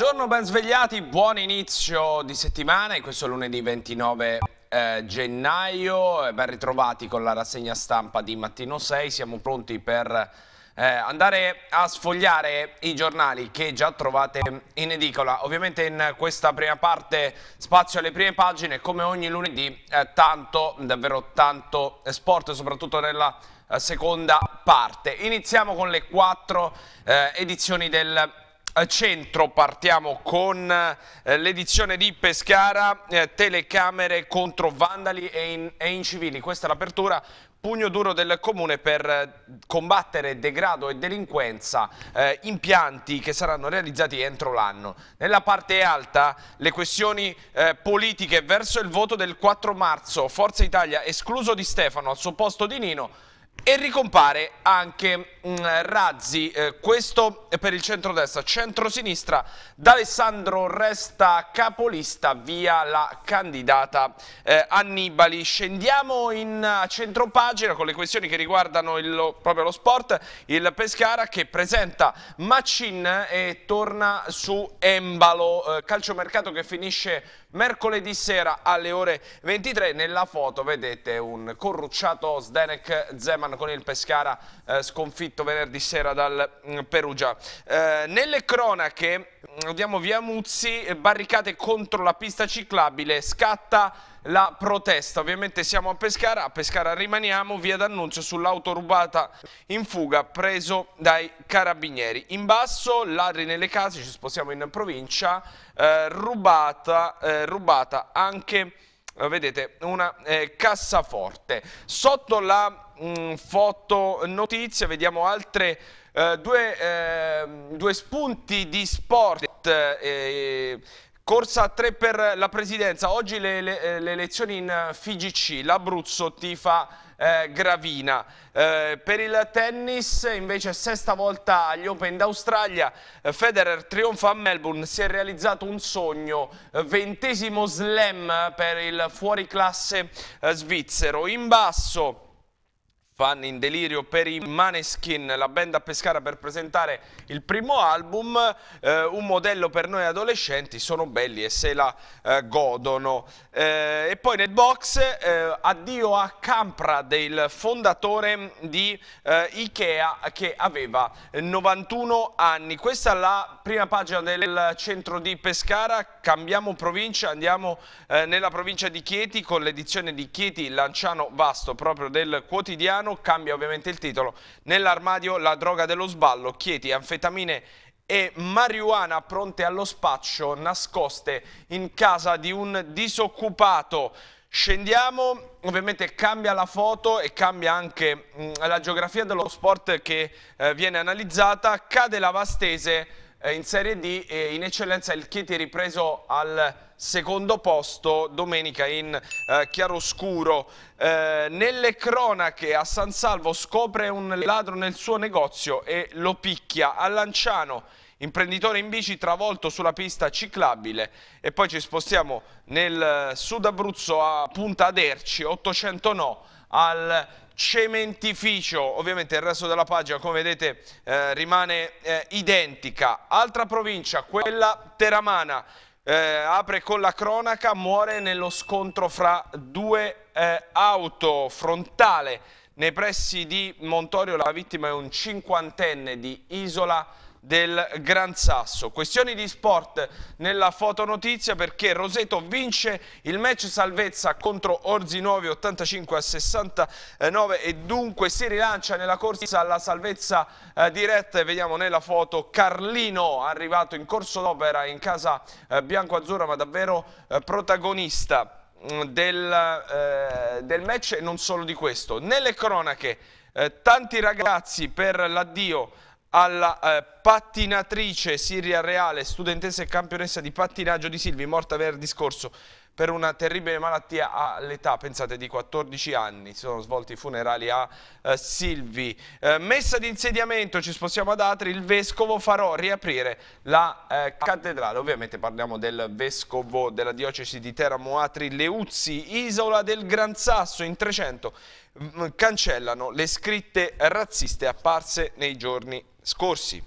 Buongiorno, ben svegliati, buon inizio di settimana questo è lunedì 29 eh, gennaio, ben ritrovati con la rassegna stampa di Mattino 6, siamo pronti per eh, andare a sfogliare i giornali che già trovate in edicola. Ovviamente in questa prima parte spazio alle prime pagine, come ogni lunedì, eh, tanto, davvero tanto sport, soprattutto nella eh, seconda parte. Iniziamo con le quattro eh, edizioni del centro partiamo con eh, l'edizione di Pescara, eh, telecamere contro vandali e, in, e incivili. Questa è l'apertura pugno duro del comune per eh, combattere degrado e delinquenza, eh, impianti che saranno realizzati entro l'anno. Nella parte alta le questioni eh, politiche verso il voto del 4 marzo, Forza Italia escluso di Stefano al suo posto di Nino, e ricompare anche mh, mm, Razzi, eh, questo per il centro-destra, centro-sinistra, D'Alessandro resta capolista via la candidata eh, Annibali. Scendiamo in eh, centropagina con le questioni che riguardano il, proprio lo sport, il Pescara che presenta Macin e torna su Embalo, eh, calciomercato che finisce mercoledì sera alle ore 23. Nella foto vedete un corrucciato Zdenek Zeman con il Pescara eh, sconfitto venerdì sera dal mm, Perugia. Eh, nelle cronache, andiamo mm, via Muzzi, eh, barricate contro la pista ciclabile, scatta la protesta. Ovviamente siamo a Pescara, a Pescara rimaniamo, via d'annuncio sull'auto rubata in fuga preso dai carabinieri. In basso, ladri nelle case, ci spostiamo in provincia, eh, rubata, eh, rubata anche eh, vedete una eh, cassaforte sotto la mh, mm, foto notizia vediamo altre eh, due, eh, due, spunti di sport eh, Corsa 3 per la presidenza, oggi le, le, eh, le elezioni in FIGC, l'Abruzzo tifa eh, Gravina. Eh, per il tennis invece sesta volta agli Open d'Australia, eh, Federer trionfa a Melbourne, si è realizzato un sogno, eh, ventesimo slam per il fuoriclasse eh, svizzero. In basso fan in delirio per i Maneskin, la band a Pescara per presentare il primo album, eh, un modello per noi adolescenti, sono belli e se la eh, godono. Eh, e poi nel box eh, addio a Campra, del fondatore di eh, Ikea che aveva 91 anni. Questa è la prima pagina del centro di Pescara, cambiamo provincia, andiamo eh, nella provincia di Chieti con l'edizione di Chieti Lanciano Vasto proprio del quotidiano italiano, cambia ovviamente il titolo. Nell'armadio la droga dello sballo, chieti, anfetamine e marijuana pronte allo spaccio nascoste in casa di un disoccupato. Scendiamo, ovviamente cambia la foto e cambia anche mh, mm, la geografia dello sport che eh, viene analizzata. Cade la Vastese eh, in Serie D e in eccellenza il Chieti è ripreso al secondo posto domenica in eh, chiaroscuro. Eh, nelle cronache a San Salvo scopre un ladro nel suo negozio e lo picchia. A Lanciano imprenditore in bici travolto sulla pista ciclabile e poi ci spostiamo nel eh, sud Abruzzo a Punta Aderci, 800 no al cementificio, ovviamente il resto della pagina come vedete eh, rimane eh, identica. Altra provincia, quella teramana, eh, apre con la cronaca, muore nello scontro fra due eh, auto frontale nei pressi di Montorio, la vittima è un cinquantenne di Isola del Gran Sasso. Questioni di sport nella fotonotizia perché Roseto vince il match salvezza contro Orzinuovi 85 a 69 e dunque si rilancia nella corsa alla salvezza eh, diretta vediamo nella foto Carlino arrivato in corso d'opera in casa eh, bianco-azzurra ma davvero eh, protagonista mm, del, eh, del, match e non solo di questo. Nelle cronache eh, tanti ragazzi per l'addio alla eh, pattinatrice Siria Reale, studentessa e campionessa di pattinaggio di Silvi, morta venerdì scorso per una terribile malattia all'età, pensate, di 14 anni. Si sono svolti i funerali a eh, Silvi. Eh, messa di insediamento, ci spostiamo ad Atri, il Vescovo farò riaprire la eh, cattedrale. Ovviamente parliamo del Vescovo della diocesi di Teramo Atri Leuzzi, isola del Gran Sasso in 300 Mm, cancellano le scritte razziste apparse nei giorni scorsi.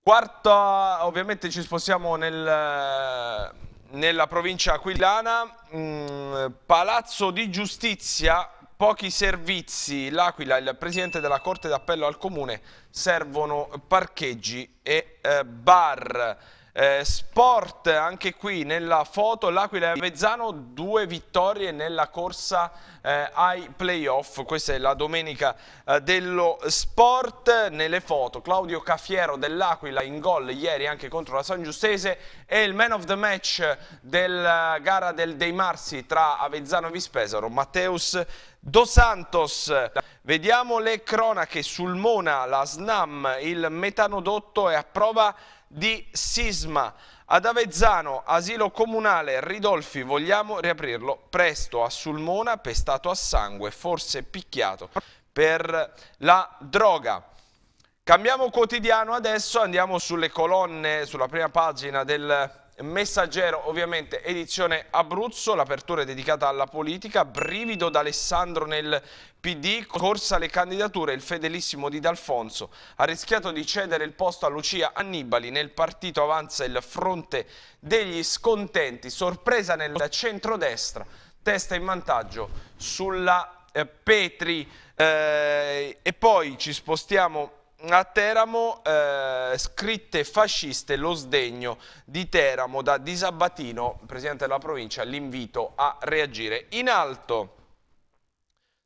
Quarta, ovviamente ci spostiamo nel, nella provincia aquilana, mm, Palazzo di Giustizia, pochi servizi, l'Aquila, il presidente della Corte d'Appello al Comune, servono parcheggi e eh, bar. Eh, sport anche qui nella foto, l'Aquila e Avezzano, due vittorie nella corsa eh, ai playoff, questa è la domenica eh, dello sport, nelle foto Claudio Caffiero dell'Aquila in gol ieri anche contro la San Giustese e il man of the match della eh, gara del Dei Marsi tra Avezzano e Vispesaro, Matteus Dos Santos. Vediamo le cronache sul Mona, la SNAM, il metanodotto è a prova di sisma. Ad Avezzano, asilo comunale, Ridolfi, vogliamo riaprirlo presto. A Sulmona, pestato a sangue, forse picchiato per la droga. Cambiamo quotidiano adesso, andiamo sulle colonne, sulla prima pagina del Messaggero ovviamente edizione Abruzzo, l'apertura è dedicata alla politica, brivido d'Alessandro nel PD, corsa le candidature, il fedelissimo di D'Alfonso ha rischiato di cedere il posto a Lucia Annibali, nel partito avanza il fronte degli scontenti, sorpresa nel centrodestra, testa in vantaggio sulla eh, Petri eh, e poi ci spostiamo a Teramo eh, scritte fasciste lo sdegno di Teramo da Disabatino, presidente della provincia, l'invito a reagire in alto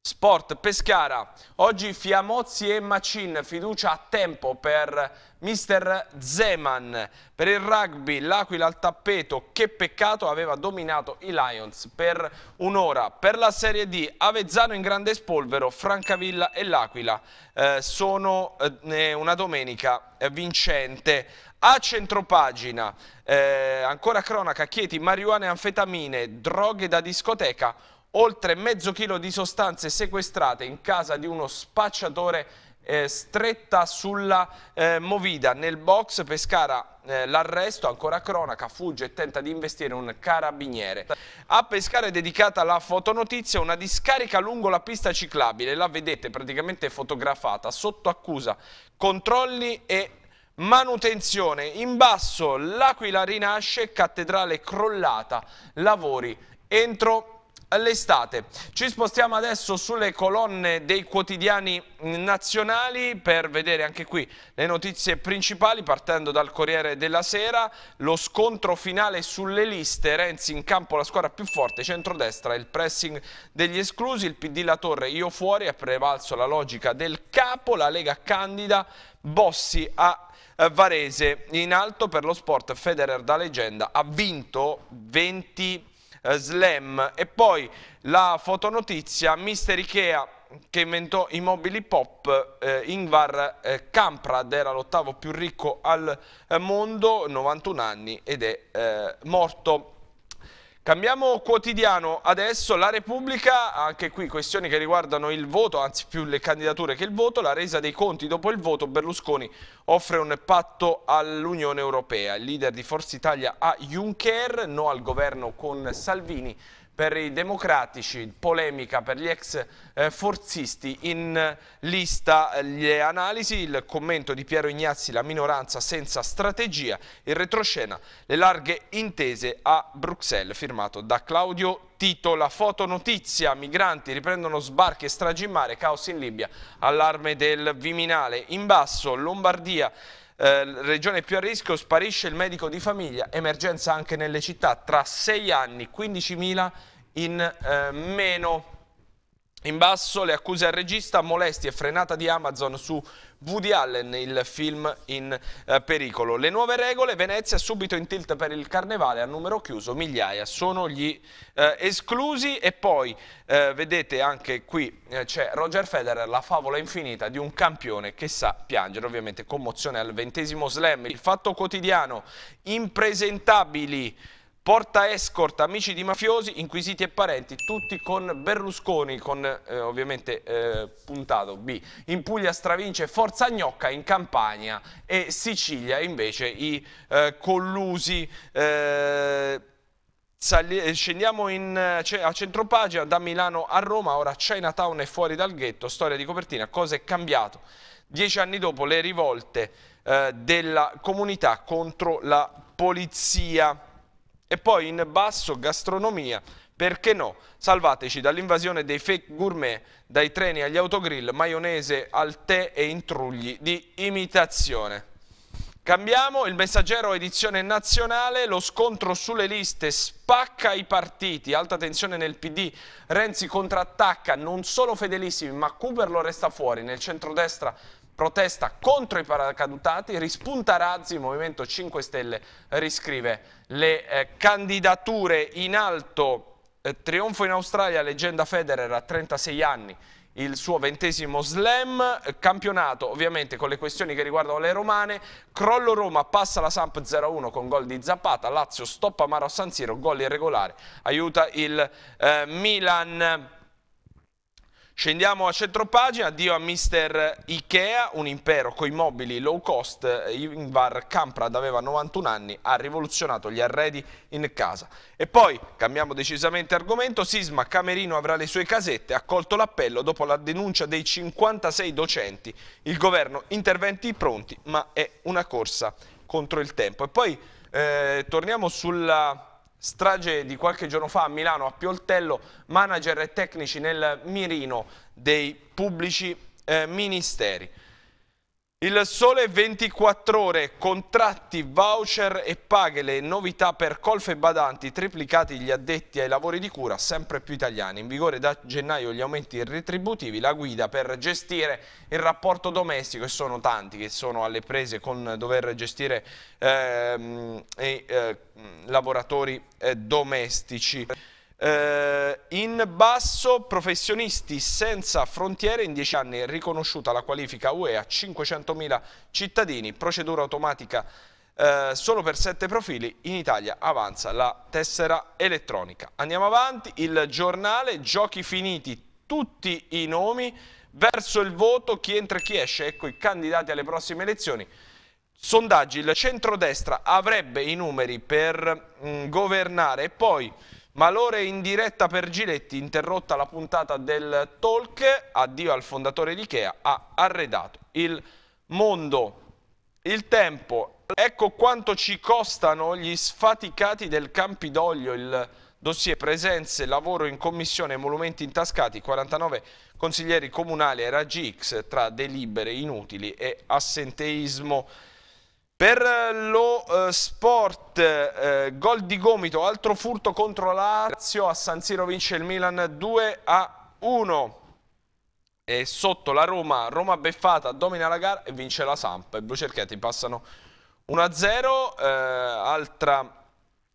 Sport Pescara, oggi Fiamozzi e Macin, fiducia a tempo per mister Zeman. Per il rugby l'Aquila al tappeto, che peccato aveva dominato i Lions per un'ora. Per la Serie D Avezzano in grande spolvero, Francavilla e l'Aquila eh, sono eh, una domenica eh, vincente. A centropagina, eh, ancora cronaca, Chieti, marijuana e anfetamine, droghe da discoteca, oltre mezzo chilo di sostanze sequestrate in casa di uno spacciatore eh, stretta sulla eh, movida. Nel box Pescara eh, l'arresto, ancora cronaca, fugge e tenta di investire un carabiniere. A Pescara è dedicata la fotonotizia, una discarica lungo la pista ciclabile, la vedete praticamente fotografata, sotto accusa, controlli e manutenzione. In basso l'Aquila rinasce, cattedrale crollata, lavori entro l'estate. Ci spostiamo adesso sulle colonne dei quotidiani nazionali per vedere anche qui le notizie principali partendo dal Corriere della Sera, lo scontro finale sulle liste, Renzi in campo la squadra più forte, centrodestra, il pressing degli esclusi, il PD La Torre io fuori, è prevalso la logica del capo, la Lega candida, Bossi a Varese in alto per lo sport Federer da leggenda ha vinto 20 eh, slam e poi la fotonotizia Mister Ikea che inventò i mobili pop, eh, Ingvar eh, Kamprad era l'ottavo più ricco al eh, mondo, 91 anni ed è eh, morto Cambiamo quotidiano adesso, la Repubblica, anche qui questioni che riguardano il voto, anzi più le candidature che il voto, la resa dei conti dopo il voto, Berlusconi offre un patto all'Unione Europea, il leader di Forza Italia a Juncker, no al governo con Salvini, per i democratici, polemica per gli ex eh, forzisti, in lista le analisi, il commento di Piero Ignazzi, la minoranza senza strategia, in retroscena le larghe intese a Bruxelles, firmato da Claudio Tito, la fotonotizia, migranti riprendono sbarchi e stragi in mare, caos in Libia, allarme del Viminale, in basso Lombardia, eh, regione più a rischio, sparisce il medico di famiglia, emergenza anche nelle città, tra 6 anni 15.000 in eh, meno in basso le accuse al regista, molestie e frenata di Amazon su Woody Allen, il film in eh, pericolo. Le nuove regole, Venezia subito in tilt per il carnevale, a numero chiuso migliaia sono gli eh, esclusi e poi eh, vedete anche qui eh, c'è Roger Federer, la favola infinita di un campione che sa piangere, ovviamente commozione al ventesimo slam. Il fatto quotidiano, impresentabili Porta escort, amici di mafiosi, inquisiti e parenti, tutti con Berlusconi, con eh, ovviamente eh, puntato B. In Puglia stravince Forza Gnocca in Campania e Sicilia invece i eh, collusi. Eh, eh, scendiamo in, eh, a centropagina da Milano a Roma, ora Chinatown è fuori dal ghetto, storia di copertina, cosa è cambiato? Dieci anni dopo le rivolte eh, della comunità contro la polizia. E poi in basso gastronomia, perché no? Salvateci dall'invasione dei fake gourmet, dai treni agli autogrill, maionese al tè e intrugli di imitazione. Cambiamo, il messaggero edizione nazionale, lo scontro sulle liste spacca i partiti, alta tensione nel PD, Renzi contrattacca non solo fedelissimi ma Cooperlo resta fuori, nel centrodestra protesta contro i paracadutati, rispunta Razzi, il Movimento 5 Stelle riscrive le eh, candidature in alto, eh, trionfo in Australia, leggenda Federer a 36 anni, il suo ventesimo slam, eh, campionato ovviamente con le questioni che riguardano le romane, crollo Roma, passa la Samp 0-1 con gol di Zappata, Lazio stoppa Maro San Siro, gol irregolare, aiuta il eh, Milan Scendiamo a centropagina, addio a mister Ikea, un impero coi mobili low cost, Invar Camprad aveva 91 anni, ha rivoluzionato gli arredi in casa. E poi, cambiamo decisamente argomento, Sisma Camerino avrà le sue casette, ha accolto l'appello dopo la denuncia dei 56 docenti, il governo interventi pronti ma è una corsa contro il tempo. E poi eh, torniamo sulla Strage di qualche giorno fa a Milano, a Pioltello, manager e tecnici nel mirino dei pubblici eh, ministeri. Il sole 24 ore, contratti, voucher e paghe, le novità per colfe e badanti, triplicati gli addetti ai lavori di cura, sempre più italiani. In vigore da gennaio gli aumenti retributivi, la guida per gestire il rapporto domestico e sono tanti che sono alle prese con dover gestire eh, eh, lavoratori eh, domestici. Eh, in basso, professionisti senza frontiere, in dieci anni è riconosciuta la qualifica UE a 500.000 cittadini, procedura automatica eh, solo per sette profili, in Italia avanza la tessera elettronica. Andiamo avanti, il giornale, giochi finiti, tutti i nomi, verso il voto, chi entra e chi esce, ecco i candidati alle prossime elezioni. Sondaggi, il centrodestra avrebbe i numeri per mh, mm, governare e poi... Malore in diretta per Giletti, interrotta la puntata del talk, addio al fondatore di Ikea, ha arredato il mondo. Il tempo, ecco quanto ci costano gli sfaticati del Campidoglio, il dossier presenze, lavoro in commissione, emolumenti intascati, 49 consiglieri comunali e raggi X tra delibere inutili e assenteismo per lo eh, sport, eh, gol di gomito, altro furto contro la Lazio, a San Siro vince il Milan 2 a 1. E sotto la Roma, Roma beffata, domina la gara e vince la Sampa. I blu cerchetti passano 1-0, a eh, altra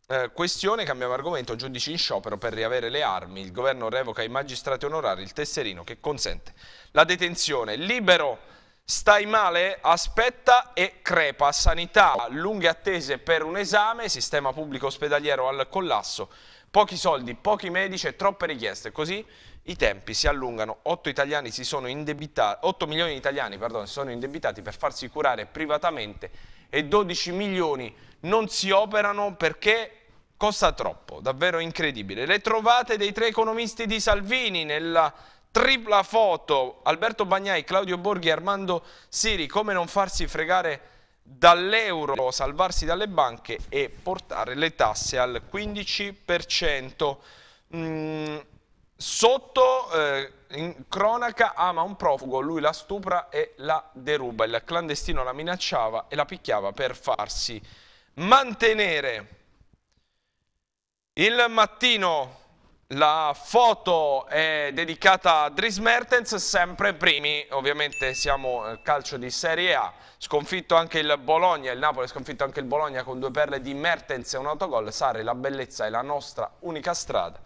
eh, questione, cambiamo argomento, giudici in sciopero per riavere le armi, il governo revoca ai magistrati onorari il tesserino che consente la detenzione. Libero Stai male? Aspetta e crepa. Sanità, lunghe attese per un esame, sistema pubblico ospedaliero al collasso. Pochi soldi, pochi medici e troppe richieste. Così i tempi si allungano. 8, italiani si sono 8 milioni di italiani perdone, si sono indebitati per farsi curare privatamente e 12 milioni non si operano perché costa troppo. Davvero incredibile. Le trovate dei tre economisti di Salvini nella tripla foto, Alberto Bagnai, Claudio Borghi, Armando Siri, come non farsi fregare dall'euro, salvarsi dalle banche e portare le tasse al 15%. Mm, sotto eh, in cronaca ama un profugo, lui la stupra e la deruba, il clandestino la minacciava e la picchiava per farsi mantenere. Il mattino la foto è dedicata a Dries Mertens, sempre primi, ovviamente siamo eh, calcio di Serie A, sconfitto anche il Bologna, il Napoli ha sconfitto anche il Bologna con due perle di Mertens e un autogol, Sarri la bellezza è la nostra unica strada,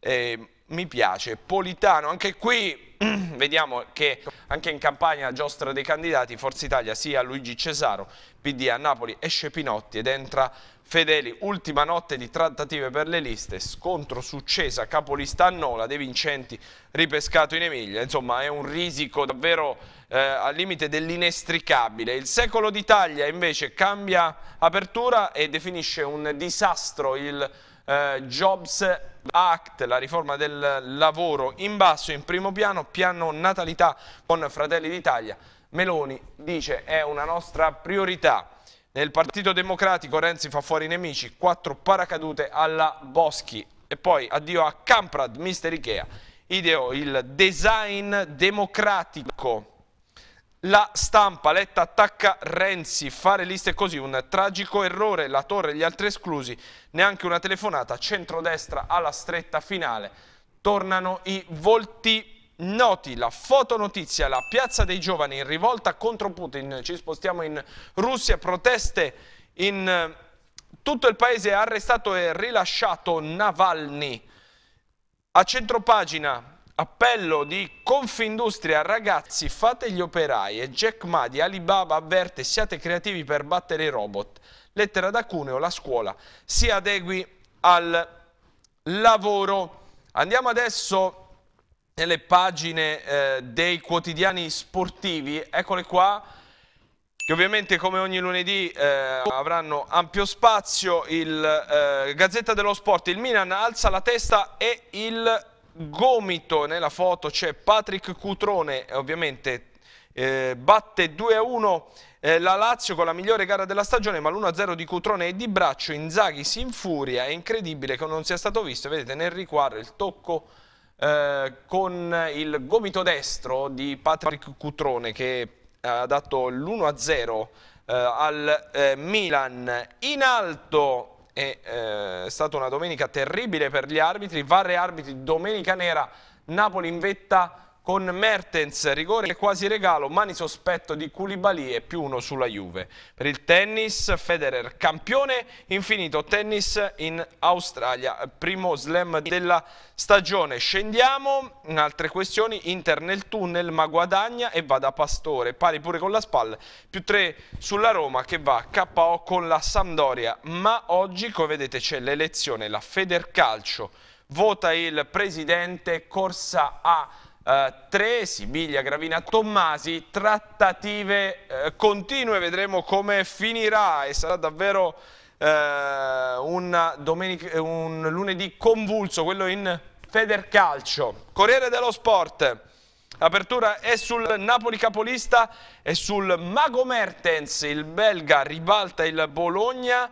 eh, mi piace, Politano anche qui, vediamo che anche in campagna giostra dei candidati, Forza Italia sia Luigi Cesaro, PD a Napoli esce Pinotti ed entra Fedeli, ultima notte di trattative per le liste, scontro su Cesa, capolista a Nola, De Vincenti ripescato in Emilia. Insomma è un risico davvero eh, al limite dell'inestricabile. Il secolo d'Italia invece cambia apertura e definisce un disastro il eh, Jobs Act, la riforma del lavoro in basso, in primo piano, piano natalità con Fratelli d'Italia. Meloni dice è una nostra priorità. Nel Partito Democratico Renzi fa fuori i nemici, quattro paracadute alla Boschi. E poi addio a Camprad, mister Ikea. Ideo il design democratico. La stampa, Letta attacca Renzi, fare liste così, un tragico errore, la torre e gli altri esclusi, neanche una telefonata, centrodestra alla stretta finale. Tornano i volti Noti la fotonotizia, la piazza dei giovani in rivolta contro Putin, ci spostiamo in Russia, proteste in eh, tutto il paese, ha arrestato e rilasciato Navalny. A centropagina appello di Confindustria, ragazzi fate gli operai e Jack Ma di Alibaba avverte siate creativi per battere i robot. Lettera da Cuneo, la scuola si adegui al lavoro. Andiamo adesso nelle pagine eh, dei quotidiani sportivi, eccole qua, che ovviamente come ogni lunedì eh, avranno ampio spazio, il eh, Gazzetta dello Sport, il Milan alza la testa e il gomito, nella foto c'è Patrick Cutrone, ovviamente eh, batte 2-1 eh, la Lazio con la migliore gara della stagione, ma l'1-0 di Cutrone e di braccio, Inzaghi si infuria, è incredibile che non sia stato visto, vedete nel riquadro il tocco eh, con il gomito destro di Patrick Cutrone che ha dato l'1-0 eh, al eh, Milan. In alto eh, è stata una domenica terribile per gli arbitri, Varre arbitri, domenica nera, Napoli in vetta con Mertens, rigore quasi regalo, mani sospetto di Culibali e più uno sulla Juve. Per il tennis, Federer campione, infinito tennis in Australia, primo slam della stagione. Scendiamo, in altre questioni, Inter nel tunnel ma guadagna e va da Pastore, pari pure con la spalla, più tre sulla Roma che va KO con la Sampdoria. Ma oggi, come vedete, c'è l'elezione, la Federcalcio, vota il presidente, corsa a 3, eh, Sibiglia, Gravina, Tommasi, trattative uh, continue, vedremo come finirà e sarà davvero uh, un, un, lunedì convulso, quello in Federcalcio. Corriere dello Sport, apertura è sul Napoli capolista e sul Mago Mertens, il belga ribalta il Bologna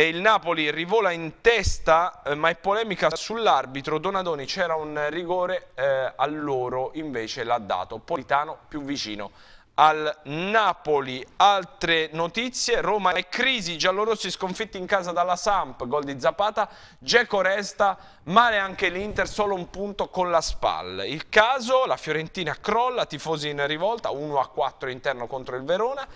e il Napoli rivola in testa, eh, ma è polemica sull'arbitro. Donadoni c'era un rigore eh, a loro, invece l'ha dato. Politano più vicino al Napoli. Altre notizie, Roma è crisi, giallorossi sconfitti in casa dalla Samp, gol di Zapata, Geco resta, male anche l'Inter, solo un punto con la SPAL. Il caso, la Fiorentina crolla, tifosi in rivolta, 1-4 interno contro il Verona,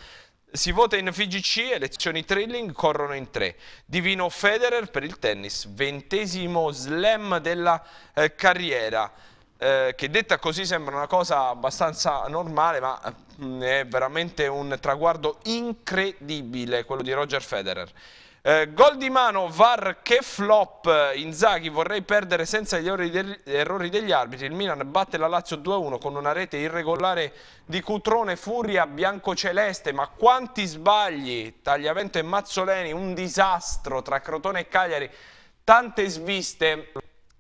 si vota in FGC, elezioni thrilling, corrono in tre. Divino Federer per il tennis, ventesimo slam della eh, carriera. Eh, che detta così sembra una cosa abbastanza normale, ma mm, è veramente un traguardo incredibile quello di Roger Federer. Eh, gol di mano, VAR che flop, Inzaghi vorrei perdere senza gli errori degli arbitri, il Milan batte la Lazio 2-1 con una rete irregolare di Cutrone, Furia, Biancoceleste, ma quanti sbagli, Tagliavento e Mazzoleni, un disastro tra Crotone e Cagliari, tante sviste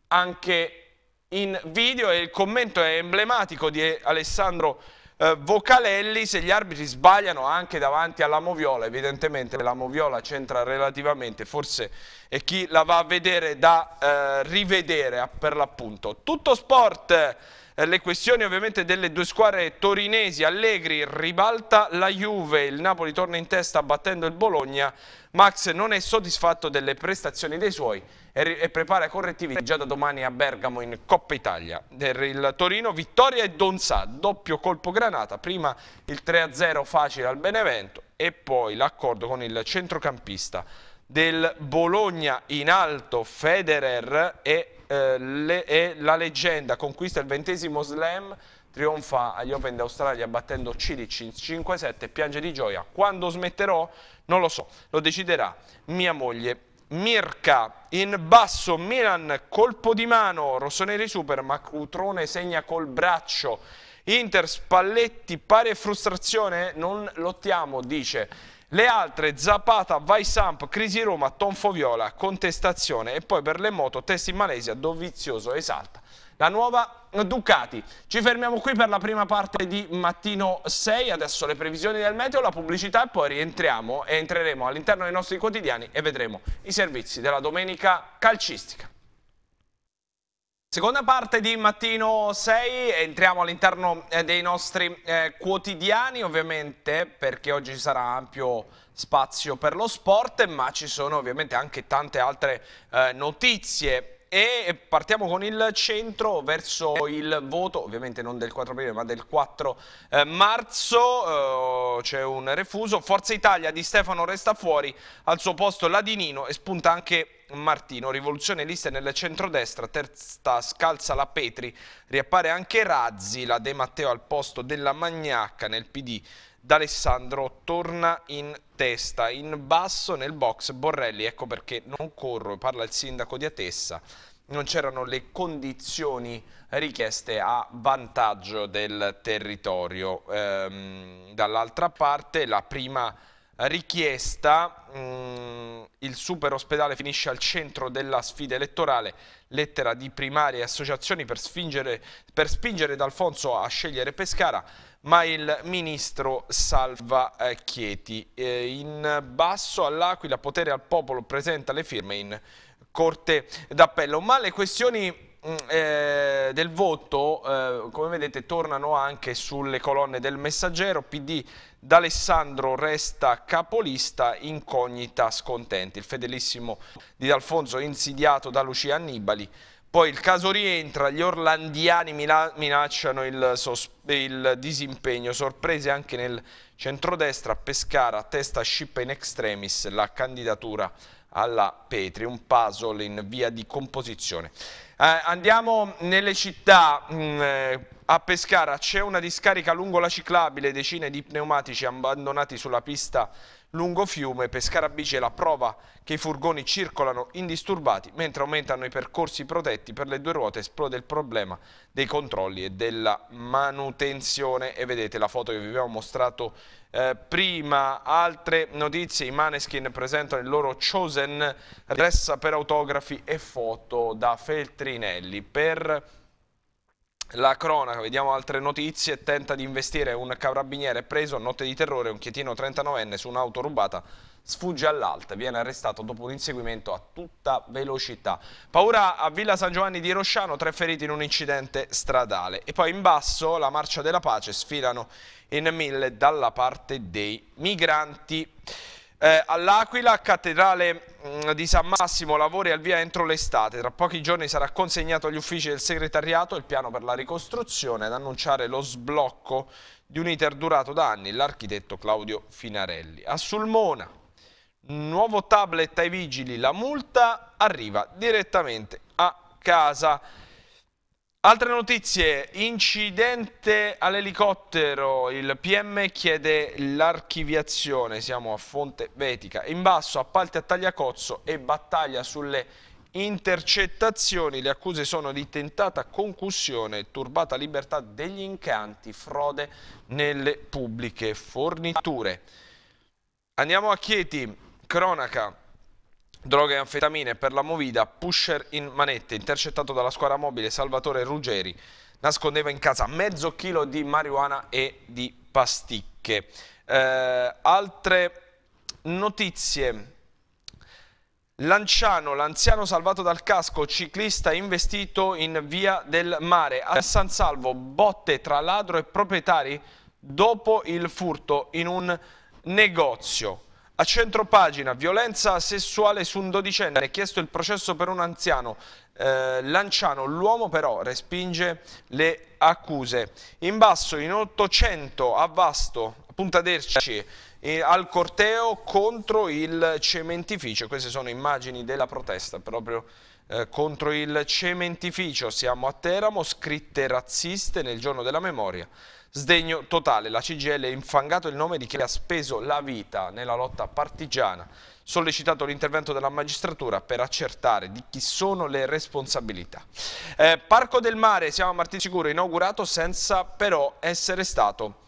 anche in video e il commento è emblematico di Alessandro eh, Vocalelli, se gli arbitri sbagliano anche davanti alla Moviola, evidentemente la Moviola c'entra relativamente, forse è chi la va a vedere da eh, rivedere per l'appunto. Tutto sport eh, le questioni ovviamente delle due squadre torinesi. Allegri ribalta la Juve, il Napoli torna in testa battendo il Bologna. Max non è soddisfatto delle prestazioni dei suoi e, e prepara correttivi già da domani a Bergamo in Coppa Italia. Per il Torino vittoria e Donzà, doppio colpo granata, prima il 3-0 facile al Benevento e poi l'accordo con il centrocampista del Bologna in alto Federer e, eh, le, e la leggenda conquista il ventesimo slam trionfa agli Open d'Australia battendo Cilic in 5-7, piange di gioia. Quando smetterò? Non lo so, lo deciderà mia moglie. Mirka in basso, Milan, colpo di mano, rossoneri super, ma Cutrone segna col braccio. Inter, Spalletti, pare frustrazione, non lottiamo, dice le altre Zapata, Vaisamp, Crisi Roma, Tonfo Viola, contestazione e poi per le moto test in Malesia, Dovizioso esalta. La nuova Ducati. Ci fermiamo qui per la prima parte di mattino 6, adesso le previsioni del meteo, la pubblicità e poi rientriamo e entreremo all'interno dei nostri quotidiani e vedremo i servizi della domenica calcistica. Seconda parte di Mattino 6, entriamo all'interno eh, dei nostri eh, quotidiani ovviamente perché oggi ci sarà ampio spazio per lo sport ma ci sono ovviamente anche tante altre eh, notizie e partiamo con il centro verso il voto, ovviamente non del 4 aprile ma del 4 eh, marzo, eh, c'è un refuso, Forza Italia di Stefano resta fuori, al suo posto Ladinino e spunta anche Martino, rivoluzione lista nel centrodestra, terza scalza la Petri, riappare anche Razzi, la De Matteo al posto della Magnacca nel PD D'Alessandro torna in testa, in basso nel box Borrelli, ecco perché non corro, parla il sindaco di Atessa, non c'erano le condizioni richieste a vantaggio del territorio. Ehm, Dall'altra parte la prima richiesta, mh, mm, il super ospedale finisce al centro della sfida elettorale, lettera di primarie e associazioni per, spingere, per spingere D'Alfonso a scegliere Pescara, ma il ministro salva eh, Chieti. Eh, in basso all'Aquila, potere al popolo, presenta le firme in corte d'appello, ma le questioni mm, eh, del voto, eh, come vedete, tornano anche sulle colonne del messaggero, PD D'Alessandro resta capolista, incognita scontenti. Il fedelissimo di D'Alfonso insidiato da Lucia Annibali. Poi il caso rientra, gli orlandiani minacciano il, il disimpegno, sorprese anche nel centrodestra, Pescara, testa scippa in extremis la candidatura alla Petri, un puzzle in via di composizione. Eh, andiamo nelle città, mh, mm, eh, a Pescara c'è una discarica lungo la ciclabile, decine di pneumatici abbandonati sulla pista lungo fiume pescara è la prova che i furgoni circolano indisturbati mentre aumentano i percorsi protetti per le due ruote esplode il problema dei controlli e della manutenzione e vedete la foto che vi abbiamo mostrato eh, prima altre notizie i Maneskin presentano il loro Chosen ressa per autografi e foto da Feltrinelli per la cronaca, vediamo altre notizie, tenta di investire un carabiniere preso a notte di terrore, un chietino 39enne su un'auto rubata, sfugge all'alta, viene arrestato dopo un inseguimento a tutta velocità. Paura a Villa San Giovanni di Rosciano, tre feriti in un incidente stradale. E poi in basso la marcia della pace, sfilano in mille dalla parte dei migranti eh, all'Aquila, cattedrale mh, mm, di San Massimo lavori al via entro l'estate. Tra pochi giorni sarà consegnato agli uffici del segretariato il piano per la ricostruzione ad annunciare lo sblocco di un iter durato da anni, l'architetto Claudio Finarelli. A Sulmona, nuovo tablet ai vigili, la multa arriva direttamente a casa. Altre notizie, incidente all'elicottero, il PM chiede l'archiviazione, siamo a Fonte Vetica, in basso appalti a tagliacozzo e battaglia sulle intercettazioni, le accuse sono di tentata concussione, turbata libertà degli incanti, frode nelle pubbliche forniture. Andiamo a Chieti, cronaca. Droga e anfetamine per la movida, pusher in manette, intercettato dalla squadra mobile Salvatore Ruggeri, nascondeva in casa mezzo chilo di marijuana e di pasticche. Eh, altre notizie. Lanciano, l'anziano salvato dal casco, ciclista investito in via del mare. A San Salvo, botte tra ladro e proprietari dopo il furto in un negozio. A centro pagina, violenza sessuale su un dodicenne, è chiesto il processo per un anziano. Eh, Lanciano, l'uomo però respinge le accuse. In basso, in 800, a Vasto, a Punta d'Erci, eh, al corteo contro il cementificio. Queste sono immagini della protesta proprio eh, contro il cementificio. Siamo a Teramo, scritte razziste nel giorno della memoria Sdegno totale, la CGL ha infangato il nome di chi ha speso la vita nella lotta partigiana, sollecitato l'intervento della magistratura per accertare di chi sono le responsabilità. Eh, Parco del Mare, siamo a Martinsicuro, inaugurato senza però essere stato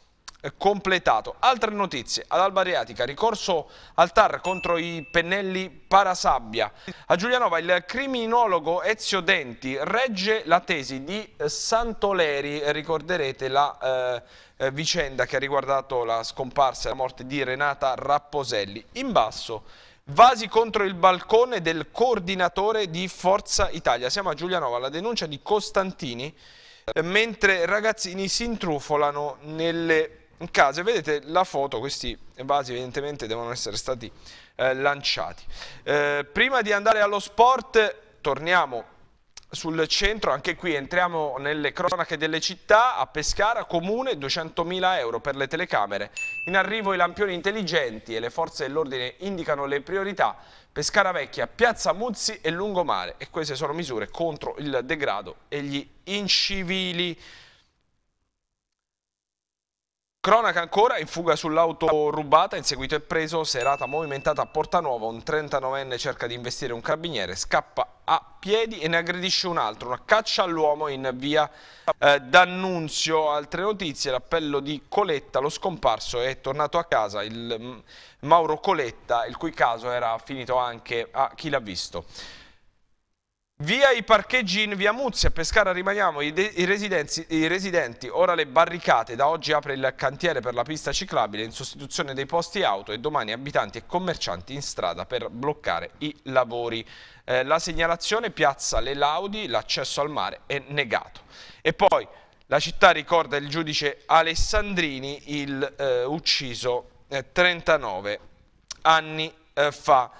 eh, completato. Altre notizie, ad Alba Adriatica, ricorso al TAR contro i pennelli parasabbia. A Giulianova il criminologo Ezio Denti regge la tesi di eh, Santoleri, ricorderete la eh, eh, vicenda che ha riguardato la scomparsa e la morte di Renata Rapposelli. In basso Vasi contro il balcone del coordinatore di Forza Italia. Siamo a Giulianova, la denuncia di Costantini, mentre ragazzini si intrufolano nelle in casa. Vedete la foto, questi vasi evidentemente devono essere stati eh, lanciati. Eh, prima di andare allo sport, torniamo sul centro, anche qui entriamo nelle cronache delle città, a Pescara, comune, 200.000 euro per le telecamere. In arrivo i lampioni intelligenti e le forze dell'ordine indicano le priorità. Pescara Vecchia, Piazza Muzzi e Lungomare. E queste sono misure contro il degrado e gli incivili. Cronaca ancora, in fuga sull'auto rubata, inseguito e preso, serata movimentata a Porta Nuova, un 39enne cerca di investire un carabiniere, scappa a piedi e ne aggredisce un altro, una caccia all'uomo in via eh, D'Annunzio. Altre notizie, l'appello di Coletta, lo scomparso è tornato a casa, il mm, Mauro Coletta, il cui caso era finito anche a chi l'ha visto. Via i parcheggi in via Muzzi, a Pescara rimaniamo i, i, residenti, ora le barricate, da oggi apre il cantiere per la pista ciclabile in sostituzione dei posti auto e domani abitanti e commercianti in strada per bloccare i lavori. Eh, la segnalazione piazza Le Laudi, l'accesso al mare è negato. E poi la città ricorda il giudice Alessandrini, il eh, ucciso eh, 39 anni eh, fa.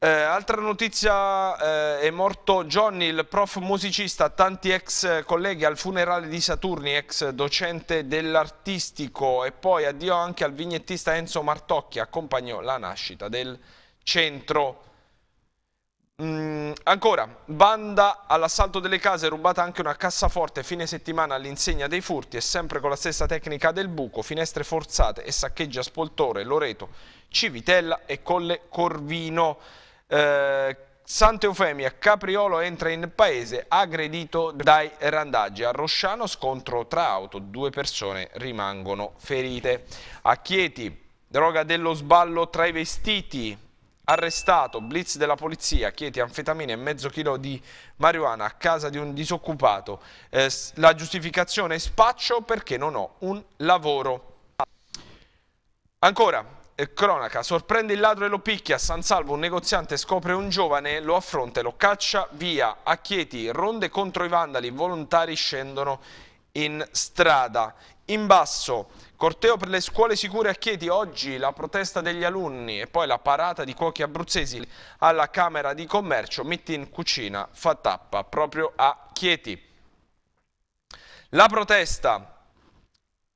Eh, altra notizia, eh, è morto Johnny, il prof musicista, tanti ex colleghi al funerale di Saturni, ex docente dell'artistico e poi addio anche al vignettista Enzo Martocchi, accompagnò la nascita del centro. Mm, ancora, banda all'assalto delle case, rubata anche una cassaforte fine settimana all'insegna dei furti e sempre con la stessa tecnica del buco, finestre forzate e saccheggia Spoltore, Loreto, Civitella e Colle Corvino. Eh, Eufemia, Capriolo entra in paese aggredito dai randaggi. A Rosciano scontro tra auto, due persone rimangono ferite. A Chieti, droga dello sballo tra i vestiti, arrestato, blitz della polizia, Chieti, anfetamine e mezzo chilo di marijuana a casa di un disoccupato. Eh, la giustificazione spaccio perché non ho un lavoro. Ancora, eh, cronaca, sorprende il ladro e lo picchia, a San Salvo un negoziante scopre un giovane, lo affronta e lo caccia via, a Chieti ronde contro i vandali, volontari scendono in strada. In basso, corteo per le scuole sicure a Chieti, oggi la protesta degli alunni e poi la parata di cuochi abruzzesi alla Camera di Commercio, in Cucina fa tappa proprio a Chieti. La protesta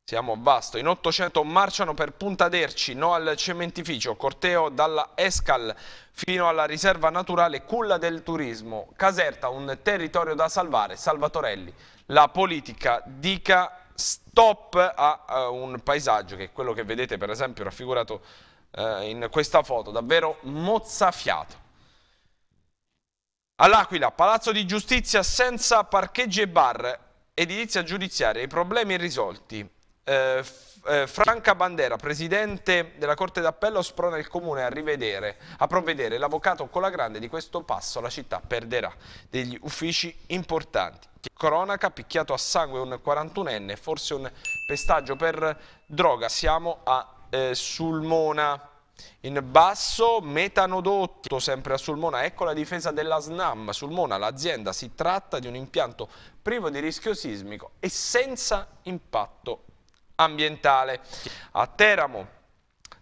siamo a Vasto. In 800 marciano per Punta d'Erci, no al cementificio, corteo dalla Escal fino alla riserva naturale Culla del Turismo. Caserta, un territorio da salvare. Salvatorelli, la politica dica stop a, a un paesaggio che è quello che vedete per esempio raffigurato eh, in questa foto, davvero mozzafiato. All'Aquila, palazzo di giustizia senza parcheggi e bar, edilizia giudiziaria, i problemi irrisolti. Eh, eh, Franca Bandera, presidente della Corte d'Appello, sprona il Comune a rivedere, a provvedere. L'avvocato con la grande di questo passo la città perderà degli uffici importanti. Cronaca, picchiato a sangue un 41enne, forse un pestaggio per droga. Siamo a eh, Sulmona. In basso metanodotto, sempre a Sulmona, ecco la difesa della SNAM. Sulmona, l'azienda, si tratta di un impianto privo di rischio sismico e senza impatto ambientale. A Teramo.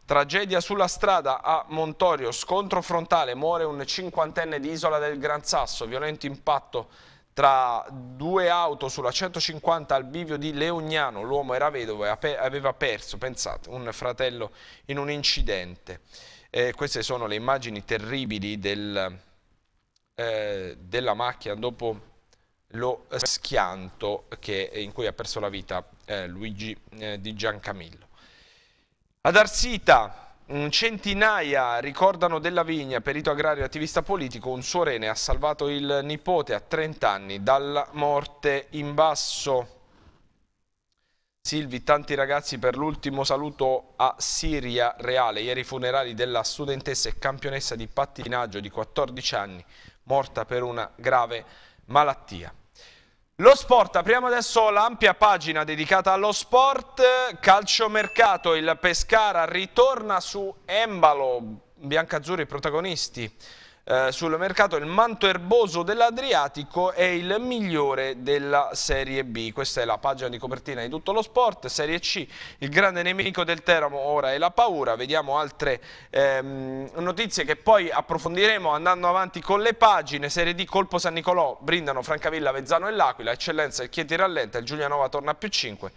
Tragedia sulla strada a Montorio, scontro frontale, muore un cinquantenne di Isola del Gran Sasso, violento impatto tra due auto sulla 150 al bivio di Leognano, l'uomo era vedovo e aveva perso, pensate, un fratello in un incidente. Eh, queste sono le immagini terribili del, eh, della macchina dopo lo schianto che, eh, in cui ha perso la vita eh, Luigi eh, di Giancamillo. Ad Arsita mm, centinaia ricordano Della Vigna, perito agrario e attivista politico, un suo rene ha salvato il nipote a 30 anni dalla morte in basso. Silvi, tanti ragazzi per l'ultimo saluto a Siria Reale, ieri i funerali della studentessa e campionessa di pattinaggio di 14 anni, morta per una grave malattia. Lo sport, apriamo adesso l'ampia pagina dedicata allo sport, calciomercato, il Pescara ritorna su Embalo, biancazzurri protagonisti eh, sul mercato il manto erboso dell'Adriatico è il migliore della Serie B. Questa è la pagina di copertina di tutto lo sport. Serie C, il grande nemico del Teramo ora è la paura. Vediamo altre ehm, notizie che poi approfondiremo andando avanti con le pagine. Serie D, Colpo San Nicolò, Brindano, Francavilla, Vezzano e L'Aquila, Eccellenza, il Chieti rallenta, il Giulianova torna a più 5.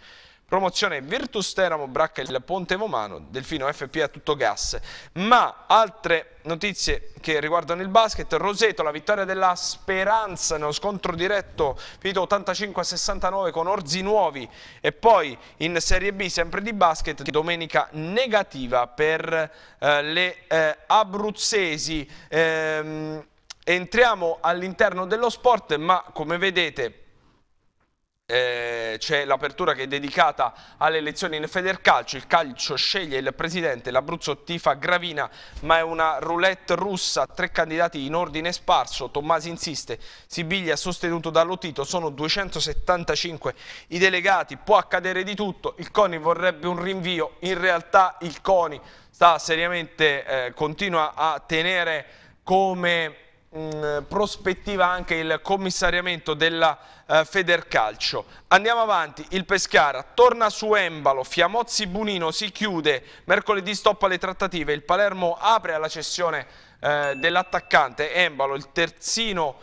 Promozione Virtus Teramo, Bracca il Ponte Momano, Delfino FP a tutto gas. Ma altre notizie che riguardano il basket, Roseto, la vittoria della Speranza nello scontro diretto finito 85 69 con Orzi Nuovi e poi in Serie B sempre di basket, domenica negativa per eh, le eh, abruzzesi. Ehm, entriamo all'interno dello sport ma come vedete eh, c'è l'apertura che è dedicata alle elezioni in Federcalcio, il calcio sceglie il presidente, l'Abruzzo tifa Gravina, ma è una roulette russa, tre candidati in ordine sparso, Tommasi insiste, Sibiglia sostenuto da Lotito, sono 275 i delegati, può accadere di tutto, il CONI vorrebbe un rinvio, in realtà il CONI sta seriamente, eh, continua a tenere come prospettiva anche il commissariamento della eh, Federcalcio. Andiamo avanti, il Pescara torna su Embalo, Fiamozzi Bunino si chiude, mercoledì stoppa le trattative, il Palermo apre alla cessione eh, dell'attaccante Embalo, il terzino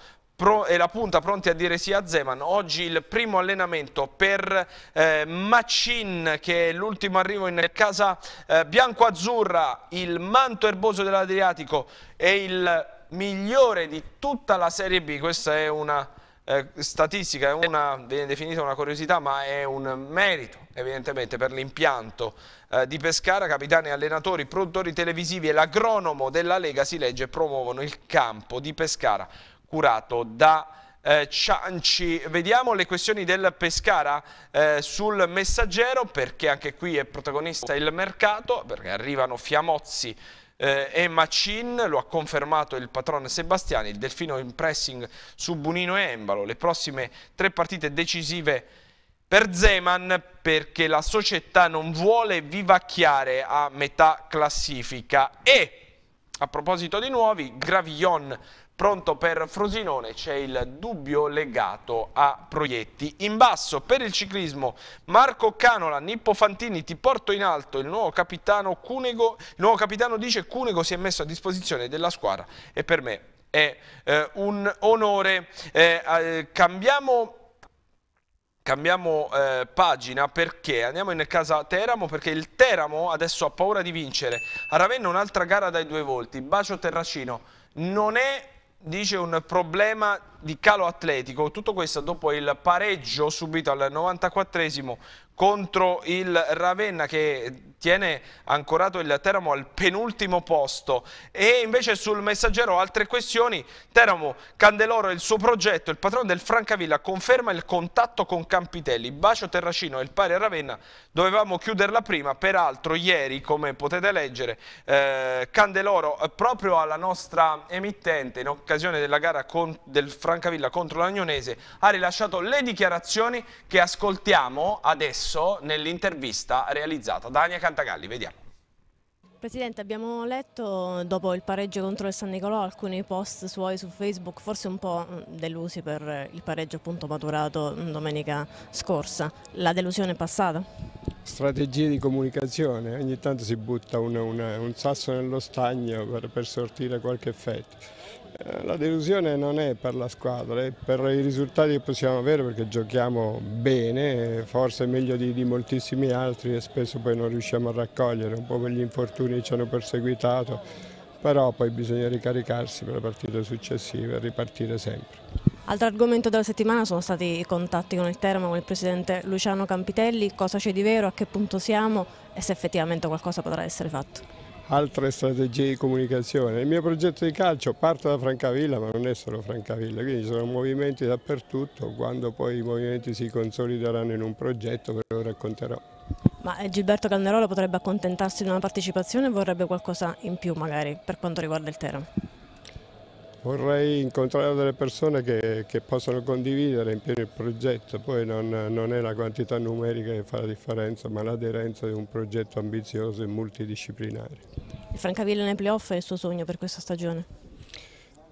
e la punta pronti a dire sì a Zeman. Oggi il primo allenamento per eh, Macin che è l'ultimo arrivo in casa eh, bianco-azzurra, il manto erboso dell'Adriatico e il migliore di tutta la Serie B, questa è una eh, statistica, è una, viene definita una curiosità ma è un merito evidentemente per l'impianto eh, di Pescara, capitani allenatori, produttori televisivi e l'agronomo della Lega si legge e promuovono il campo di Pescara curato da eh, Cianci. Vediamo le questioni del Pescara eh, sul messaggero perché anche qui è protagonista il mercato, perché arrivano Fiamozzi eh, Emma Cin, lo ha confermato il patron Sebastiani, il Delfino in pressing su Bunino e Embalo, le prossime tre partite decisive per Zeman perché la società non vuole vivacchiare a metà classifica e a proposito di nuovi, Gravillon Pronto per Frosinone c'è il dubbio legato a proietti. In basso per il ciclismo Marco Canola, Nippo Fantini ti porto in alto, il nuovo capitano Cunego, il nuovo capitano dice Cunego si è messo a disposizione della squadra e per me è eh, un onore. Eh, eh, cambiamo Cambiamo eh, pagina perché andiamo in casa Teramo perché il Teramo adesso ha paura di vincere. A Ravenna un'altra gara dai due volti. Bacio Terracino non è dice un problema di calo atletico, tutto questo dopo il pareggio subito al 94 contro il Ravenna che tiene ancorato il Teramo al penultimo posto e invece sul messaggero altre questioni Teramo, Candeloro e il suo progetto il patrono del Francavilla conferma il contatto con Campitelli Bacio Terracino e il pari a Ravenna Dovevamo chiuderla prima, peraltro ieri, come potete leggere, eh, Candeloro eh, proprio alla nostra emittente in occasione della gara con, del Francavilla contro l'Agnonese ha rilasciato le dichiarazioni che ascoltiamo adesso nell'intervista realizzata da Ania Cantagalli. Vediamo. Presidente, abbiamo letto dopo il pareggio contro il San Nicolò alcuni post suoi su Facebook, forse un po' mm, delusi per eh, il pareggio appunto maturato mm, domenica scorsa. La delusione è passata? Strategie di comunicazione, ogni tanto si butta un, un, un sasso nello stagno per, per sortire qualche effetto. Eh, la delusione non è per la squadra, è per i risultati che possiamo avere perché giochiamo bene, forse meglio di, di, moltissimi altri e spesso poi non riusciamo a raccogliere, un po' per gli infortuni che ci hanno perseguitato, però poi bisogna ricaricarsi per le partite successive e ripartire sempre. Altro argomento della settimana sono stati i contatti con il Teramo, con il presidente Luciano Campitelli, cosa c'è di vero, a che punto siamo e se effettivamente qualcosa potrà essere fatto altre strategie di comunicazione. Il mio progetto di calcio parte da Francavilla, ma non è solo Francavilla, quindi ci sono movimenti dappertutto, quando poi i movimenti si consolideranno in un progetto ve lo racconterò. Ma eh, Gilberto Calnerolo potrebbe accontentarsi di una partecipazione o vorrebbe qualcosa in più magari per quanto riguarda il Teramo? Vorrei incontrare delle persone che, che possono condividere il progetto, poi non, non, è la quantità numerica che fa la differenza, ma l'aderenza di un progetto ambizioso e multidisciplinare. Il Francavilla nei playoff è il suo sogno per questa stagione?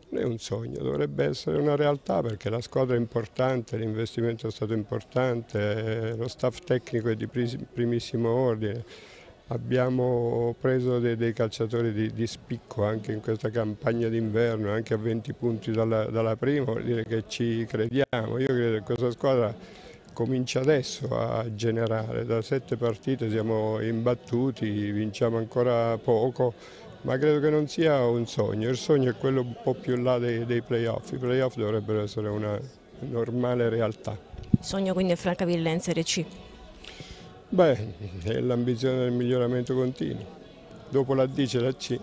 Non è un sogno, dovrebbe essere una realtà perché la squadra è importante, l'investimento è stato importante, eh, lo staff tecnico è di primissimo ordine Abbiamo preso dei, dei calciatori di, di, spicco anche in questa campagna d'inverno, anche a 20 punti dalla, dalla prima, vuol dire che ci crediamo. Io credo che questa squadra comincia adesso a generare, da sette partite siamo imbattuti, vinciamo ancora poco, ma credo che non sia un sogno, il sogno è quello un po' più là dei, dei playoff, i playoff dovrebbero essere una normale realtà. sogno quindi è Francavilla in Serie C? Beh, è l'ambizione del miglioramento continuo. Dopo la D c'è la C.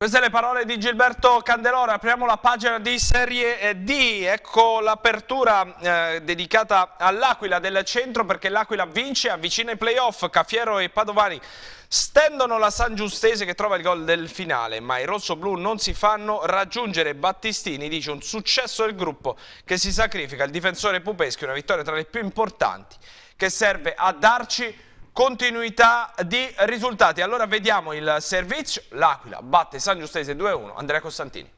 Queste le parole di Gilberto Candelora, apriamo la pagina di Serie D, ecco l'apertura eh, dedicata all'Aquila del centro perché l'Aquila vince, avvicina i playoff, Caffiero e Padovani stendono la San Giustese che trova il gol del finale, ma i rossoblù non si fanno raggiungere. Battistini dice un successo del gruppo che si sacrifica, il difensore Pupeschi una vittoria tra le più importanti che serve a darci un'altra continuità di risultati. Allora vediamo il servizio, l'Aquila batte San Giustese 2-1, Andrea Costantini.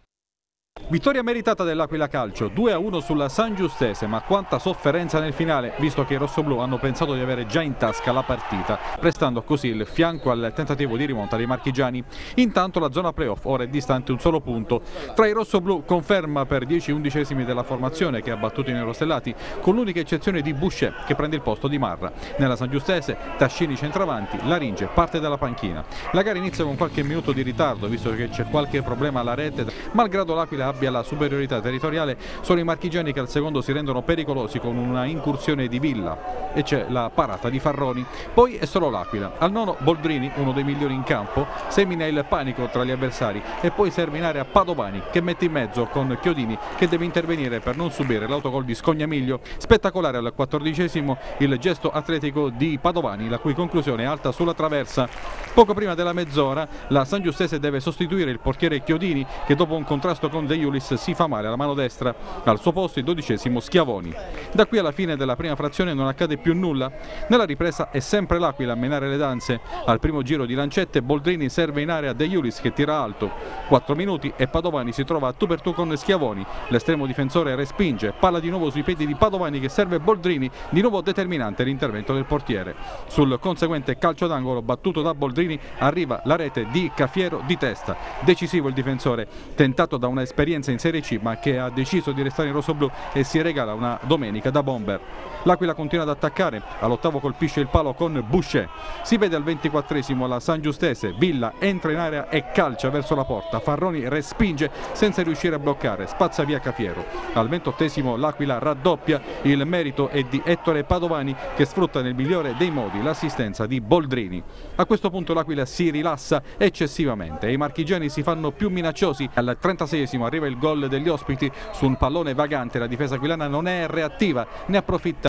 Vittoria meritata dell'Aquila Calcio, 2-1 sulla San Giustese, ma quanta sofferenza nel finale, visto che i rossoblù hanno pensato di avere già in tasca la partita, prestando così il fianco al tentativo di rimonta dei marchigiani. Intanto la zona playoff ora è distante un solo punto. Tra i rossoblù conferma per 10 undicesimi della formazione che ha battuto i nerostellati, con l'unica eccezione di Boucher che prende il posto di Marra. Nella San Giustese, Tascini centravanti, Laringe parte dalla panchina. La gara inizia con qualche minuto di ritardo, visto che c'è qualche problema alla rete, malgrado l'Aquila abbia la superiorità territoriale, sono i marchigiani che al secondo si rendono pericolosi con una incursione di Villa e c'è la parata di Farroni. Poi è solo l'Aquila. Al nono Boldrini, uno dei migliori in campo, semina il panico tra gli avversari e poi serve in area Padovani che mette in mezzo con Chiodini che deve intervenire per non subire l'autogol di Scognamiglio. Spettacolare al quattordicesimo il gesto atletico di Padovani la cui conclusione è alta sulla traversa. Poco prima della mezz'ora la San Giustese deve sostituire il portiere Chiodini che dopo un contrasto con De Iulis si fa male alla mano destra, al suo posto il dodicesimo Schiavoni. Da qui alla fine della prima frazione non accade più nulla, nella ripresa è sempre l'Aquila a menare le danze, al primo giro di lancette Boldrini serve in area De Iulis che tira alto, 4 minuti e Padovani si trova a tu per tu con Schiavoni, l'estremo difensore respinge, palla di nuovo sui piedi di Padovani che serve Boldrini, di nuovo determinante l'intervento del portiere. Sul conseguente calcio d'angolo battuto da Boldrini arriva la rete di Caffiero di testa, decisivo il difensore, tentato da una esperienza esperienza in Serie C ma che ha deciso di restare in rosso e si regala una domenica da bomber. L'Aquila continua ad attaccare, all'ottavo colpisce il palo con Boucher. Si vede al 24 la San Giustese, Villa entra in area e calcia verso la porta, Farroni respinge senza riuscire a bloccare, spazza via Cafiero. Al 28 l'Aquila raddoppia, il merito è di Ettore Padovani che sfrutta nel migliore dei modi l'assistenza di Boldrini. A questo punto l'Aquila si rilassa eccessivamente e i marchigiani si fanno più minacciosi. Al 36esimo arriva il gol degli ospiti su un pallone vagante, la difesa aquilana non è reattiva, ne approfitta.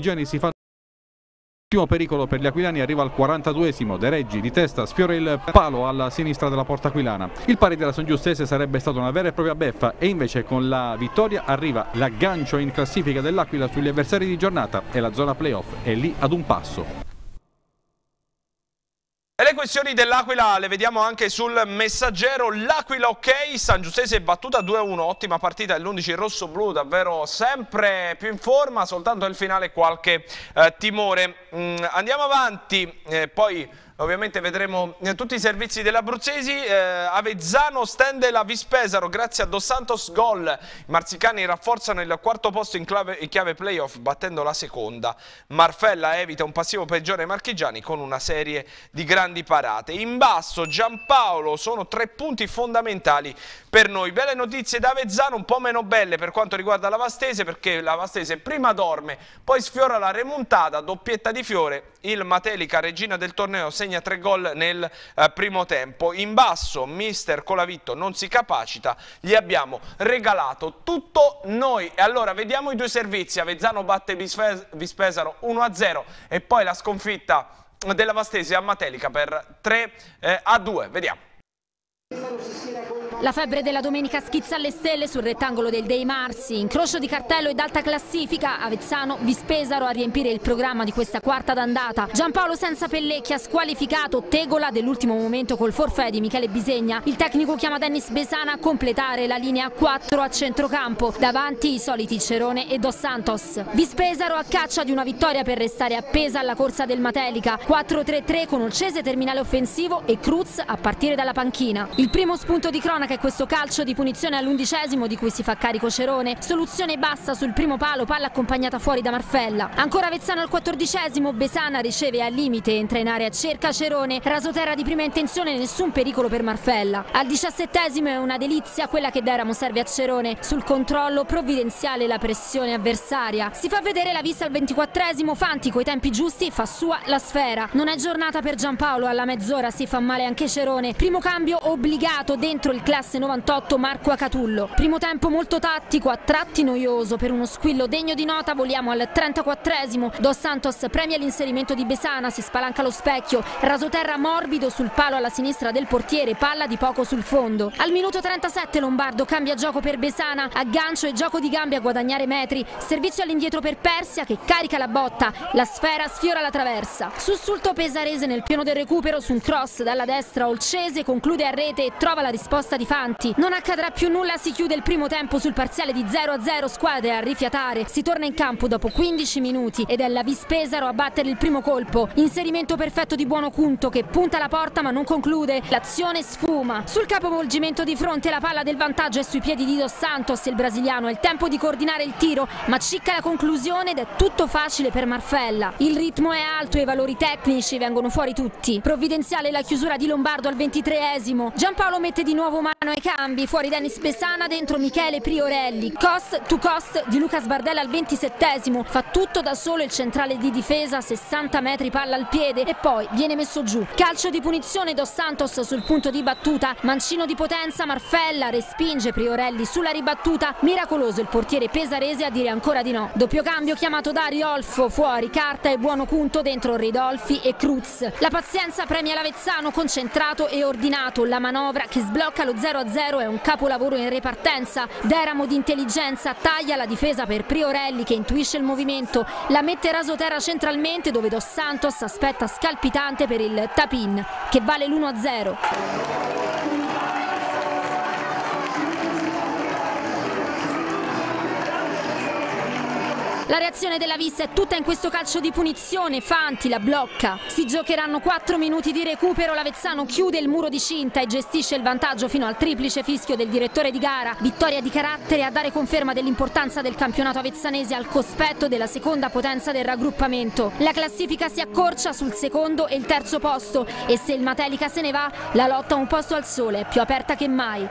I Geni si fanno Ultimo pericolo per gli aquilani arriva al 42esimo, De Reggi di testa sfiora il palo alla sinistra della porta aquilana. Il pari della Sangiustese sarebbe stata una vera e propria beffa e invece con la vittoria arriva l'aggancio in classifica dell'Aquila sugli avversari di giornata e la zona playoff è lì ad un passo. E le questioni dell'Aquila le vediamo anche sul messaggero. L'Aquila ok, San Giuseppe battuta 2-1, ottima partita dell'11 rosso-blu, davvero sempre più in forma, soltanto nel finale qualche eh, timore. Mm, andiamo avanti, eh, poi... Ovviamente vedremo tutti i servizi dell'Abruzzesi. Eh, Avezzano stende la Vispesaro grazie a Dos Santos gol. I marzicani rafforzano il quarto posto in, clave, in chiave playoff battendo la seconda. Marfella evita un passivo peggiore ai marchigiani con una serie di grandi parate. In basso Giampaolo sono tre punti fondamentali per noi. Belle notizie da Avezzano, un po' meno belle per quanto riguarda la Vastese perché la Vastese prima dorme, poi sfiora la remontata, doppietta di fiore il Matelica regina del torneo segna tre gol nel eh, primo tempo. In basso mister Colavitto non si capacita, gli abbiamo regalato tutto noi. E allora vediamo i due servizi, Avezzano batte Vispesaro 1-0 e poi la sconfitta della Vastesi a Matelica per 3-2. Eh, vediamo. La febbre della domenica schizza alle stelle sul rettangolo del Dei Marsi, incrocio di cartello ed alta classifica, Avezzano, Vispesaro a riempire il programma di questa quarta d'andata. Giampaolo senza pellecchia, squalificato, Tegola dell'ultimo momento col forfè di Michele Bisegna. Il tecnico chiama Dennis Besana a completare la linea 4 a centrocampo, davanti i soliti Cerone e Dos Santos. Vispesaro a caccia di una vittoria per restare appesa alla corsa del Matelica, 4-3-3 con Olcese terminale offensivo e Cruz a partire dalla panchina. Il primo spunto di cronaca è questo calcio di punizione all'undicesimo di cui si fa carico Cerone. Soluzione bassa sul primo palo, palla accompagnata fuori da Marfella. Ancora Vezzano al quattordicesimo, Besana riceve al limite, entra in area, cerca Cerone. Rasoterra di prima intenzione, nessun pericolo per Marfella. Al diciassettesimo è una delizia quella che Deramo serve a Cerone. Sul controllo provvidenziale la pressione avversaria. Si fa vedere la vista al ventiquattresimo, Fanti coi tempi giusti fa sua la sfera. Non è giornata per Giampaolo, alla mezz'ora si fa male anche Cerone. Primo cambio, obbligato obbligato dentro il classe 98 Marco Acatullo. Primo tempo molto tattico, a tratti noioso, per uno squillo degno di nota voliamo al 34esimo. Dos Santos premia l'inserimento di Besana, si spalanca lo specchio, rasoterra morbido sul palo alla sinistra del portiere, palla di poco sul fondo. Al minuto 37 Lombardo cambia gioco per Besana, aggancio e gioco di gambe a guadagnare metri, servizio all'indietro per Persia che carica la botta, la sfera sfiora la traversa. Sussulto pesarese nel piano del recupero su un cross dalla destra Olcese conclude a rete rete e trova la risposta di Fanti. Non accadrà più nulla, si chiude il primo tempo sul parziale di 0-0, squadre a rifiatare. Si torna in campo dopo 15 minuti ed è la Vispesaro a battere il primo colpo. Inserimento perfetto di Buono Cunto che punta la porta ma non conclude. L'azione sfuma. Sul capovolgimento di fronte la palla del vantaggio è sui piedi di Dos Santos, il brasiliano. È il tempo di coordinare il tiro, ma cicca la conclusione ed è tutto facile per Marfella. Il ritmo è alto e i valori tecnici vengono fuori tutti. Provvidenziale la chiusura di Lombardo al 23esimo. Già Giampaolo mette di nuovo mano ai cambi, fuori Denis Besana, dentro Michele Priorelli. Cost to cost di Luca Sbardella al 27 fa tutto da solo il centrale di difesa, 60 metri palla al piede e poi viene messo giù. Calcio di punizione Dos Santos sul punto di battuta, mancino di potenza, Marfella respinge Priorelli sulla ribattuta, miracoloso il portiere pesarese a dire ancora di no. Doppio cambio chiamato da Riolfo, fuori Carta e Buono Cunto, dentro Ridolfi e Cruz. La pazienza premia l'Avezzano concentrato e ordinato, la manovra manovra che sblocca lo 0-0 è un capolavoro in repartenza. Deramo di intelligenza taglia la difesa per Priorelli che intuisce il movimento, la mette Rasoterra centralmente dove Dos Santos aspetta scalpitante per il tapin che vale l'1-0. La reazione della vista è tutta in questo calcio di punizione, Fanti la blocca. Si giocheranno 4 minuti di recupero, l'Avezzano chiude il muro di cinta e gestisce il vantaggio fino al triplice fischio del direttore di gara. Vittoria di carattere a dare conferma dell'importanza del campionato avezzanese al cospetto della seconda potenza del raggruppamento. La classifica si accorcia sul secondo e il terzo posto e se il Matelica se ne va, la lotta a un posto al sole è più aperta che mai.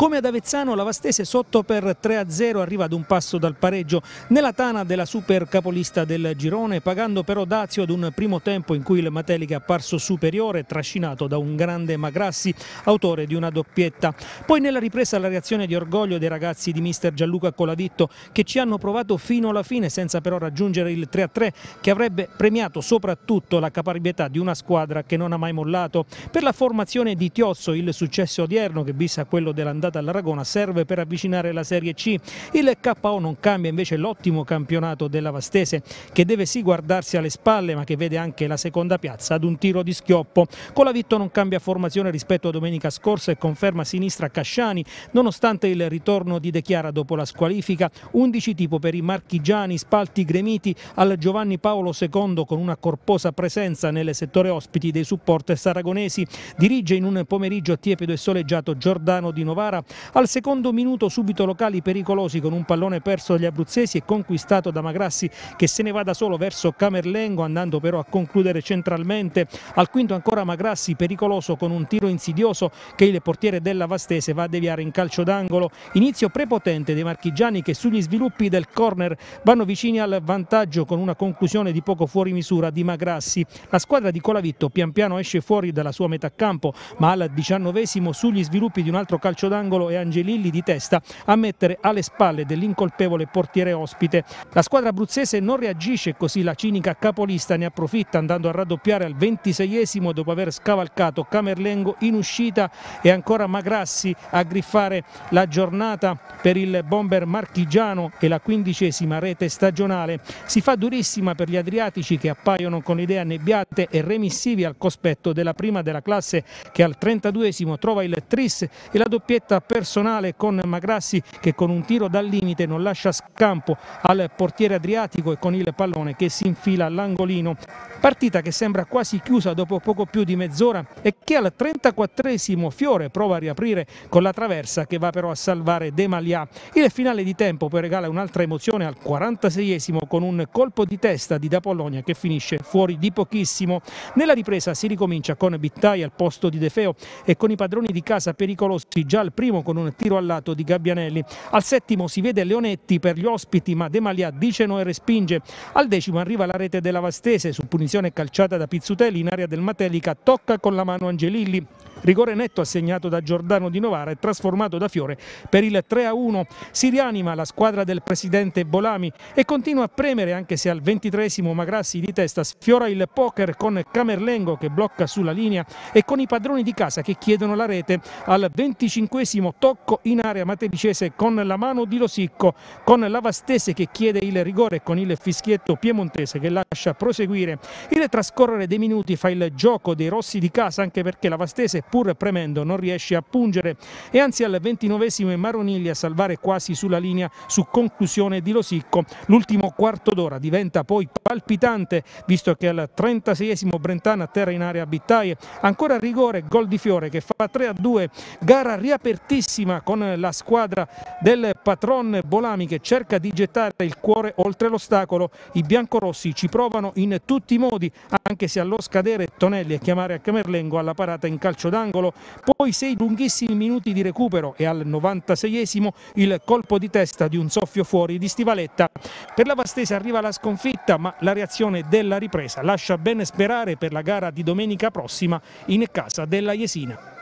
Come ad Avezzano la Vastese sotto per 3-0 arriva ad un passo dal pareggio nella tana della super capolista del girone pagando però Dazio ad un primo tempo in cui il Matelica è apparso superiore trascinato da un grande Magrassi autore di una doppietta. Poi nella ripresa la reazione di orgoglio dei ragazzi di mister Gianluca Coladitto che ci hanno provato fino alla fine senza però raggiungere il 3-3 che avrebbe premiato soprattutto la caparbietà di una squadra che non ha mai mollato. Per la formazione di Tiozzo il successo odierno che vissa quello dell'andata passata all'Aragona serve per avvicinare la Serie C. Il KO non cambia invece l'ottimo campionato della Vastese che deve sì guardarsi alle spalle ma che vede anche la seconda piazza ad un tiro di schioppo. Colavitto non cambia formazione rispetto a domenica scorsa e conferma a sinistra Casciani nonostante il ritorno di De Chiara dopo la squalifica 11 tipo per i marchigiani spalti gremiti al Giovanni Paolo II con una corposa presenza nel settore ospiti dei supporter saragonesi. Dirige in un pomeriggio tiepido e soleggiato Giordano di Novara al secondo minuto subito locali pericolosi con un pallone perso dagli abruzzesi e conquistato da Magrassi che se ne va da solo verso Camerlengo andando però a concludere centralmente. Al quinto ancora Magrassi pericoloso con un tiro insidioso che il portiere della Vastese va a deviare in calcio d'angolo. Inizio prepotente dei marchigiani che sugli sviluppi del corner vanno vicini al vantaggio con una conclusione di poco fuori misura di Magrassi. La squadra di Colavitto pian piano esce fuori dalla sua metà campo ma al diciannovesimo sugli sviluppi di un altro calcio d'angolo angolo e Angelilli di testa a mettere alle spalle dell'incolpevole portiere ospite. La squadra abruzzese non reagisce così la cinica capolista ne approfitta andando a raddoppiare al 26esimo dopo aver scavalcato Camerlengo in uscita e ancora Magrassi a griffare la giornata per il bomber marchigiano e la quindicesima rete stagionale. Si fa durissima per gli adriatici che appaiono con le idee annebbiate e remissivi al cospetto della prima della classe che al 32esimo trova il tris e la doppietta personale con Magrassi che con un tiro dal limite non lascia scampo al portiere adriatico e con il pallone che si infila all'angolino. Partita che sembra quasi chiusa dopo poco più di mezz'ora e che al 34esimo Fiore prova a riaprire con la traversa che va però a salvare De Malia. Il finale di tempo poi regala un'altra emozione al 46esimo con un colpo di testa di Da Polonia che finisce fuori di pochissimo. Nella ripresa si ricomincia con Bittai al posto di De Feo e con i padroni di casa pericolosi già al primo primo con un tiro al lato di Gabbianelli. Al settimo si vede Leonetti per gli ospiti, ma De Malia dice no e respinge. Al decimo arriva la rete della Vastese su punizione calciata da Pizzutelli in area del Matelica, tocca con la mano Angelilli. Rigore netto assegnato da Giordano di Novara e trasformato da Fiore per il 3-1. Si rianima la squadra del presidente Bolami e continua a premere anche se al ventitresimo Magrassi di testa sfiora il poker con Camerlengo che blocca sulla linea e con i padroni di casa che chiedono la rete al venticinquesimo tocco in area matericese con la mano di Losicco, con Lavastese che chiede il rigore e con il fischietto piemontese che lascia proseguire. Il trascorrere dei minuti fa il gioco dei rossi di casa anche perché Lavastese pur premendo non riesce a pungere e anzi al ventinovesimo è Maronigli a salvare quasi sulla linea su conclusione di Losicco. L'ultimo quarto d'ora diventa poi palpitante visto che al 36esimo Brentana terra in area Bittaie. Ancora rigore, gol di Fiore che fa 3 a 2, gara riapertissima con la squadra del patron Bolami che cerca di gettare il cuore oltre l'ostacolo. I biancorossi ci provano in tutti i modi anche se allo scadere Tonelli a chiamare a Camerlengo alla parata in calcio d'angolo. Poi sei lunghissimi minuti di recupero e al 96esimo il colpo di testa di un soffio fuori di Stivaletta. Per la Vastesa arriva la sconfitta ma la reazione della ripresa lascia ben sperare per la gara di domenica prossima in casa della Jesina.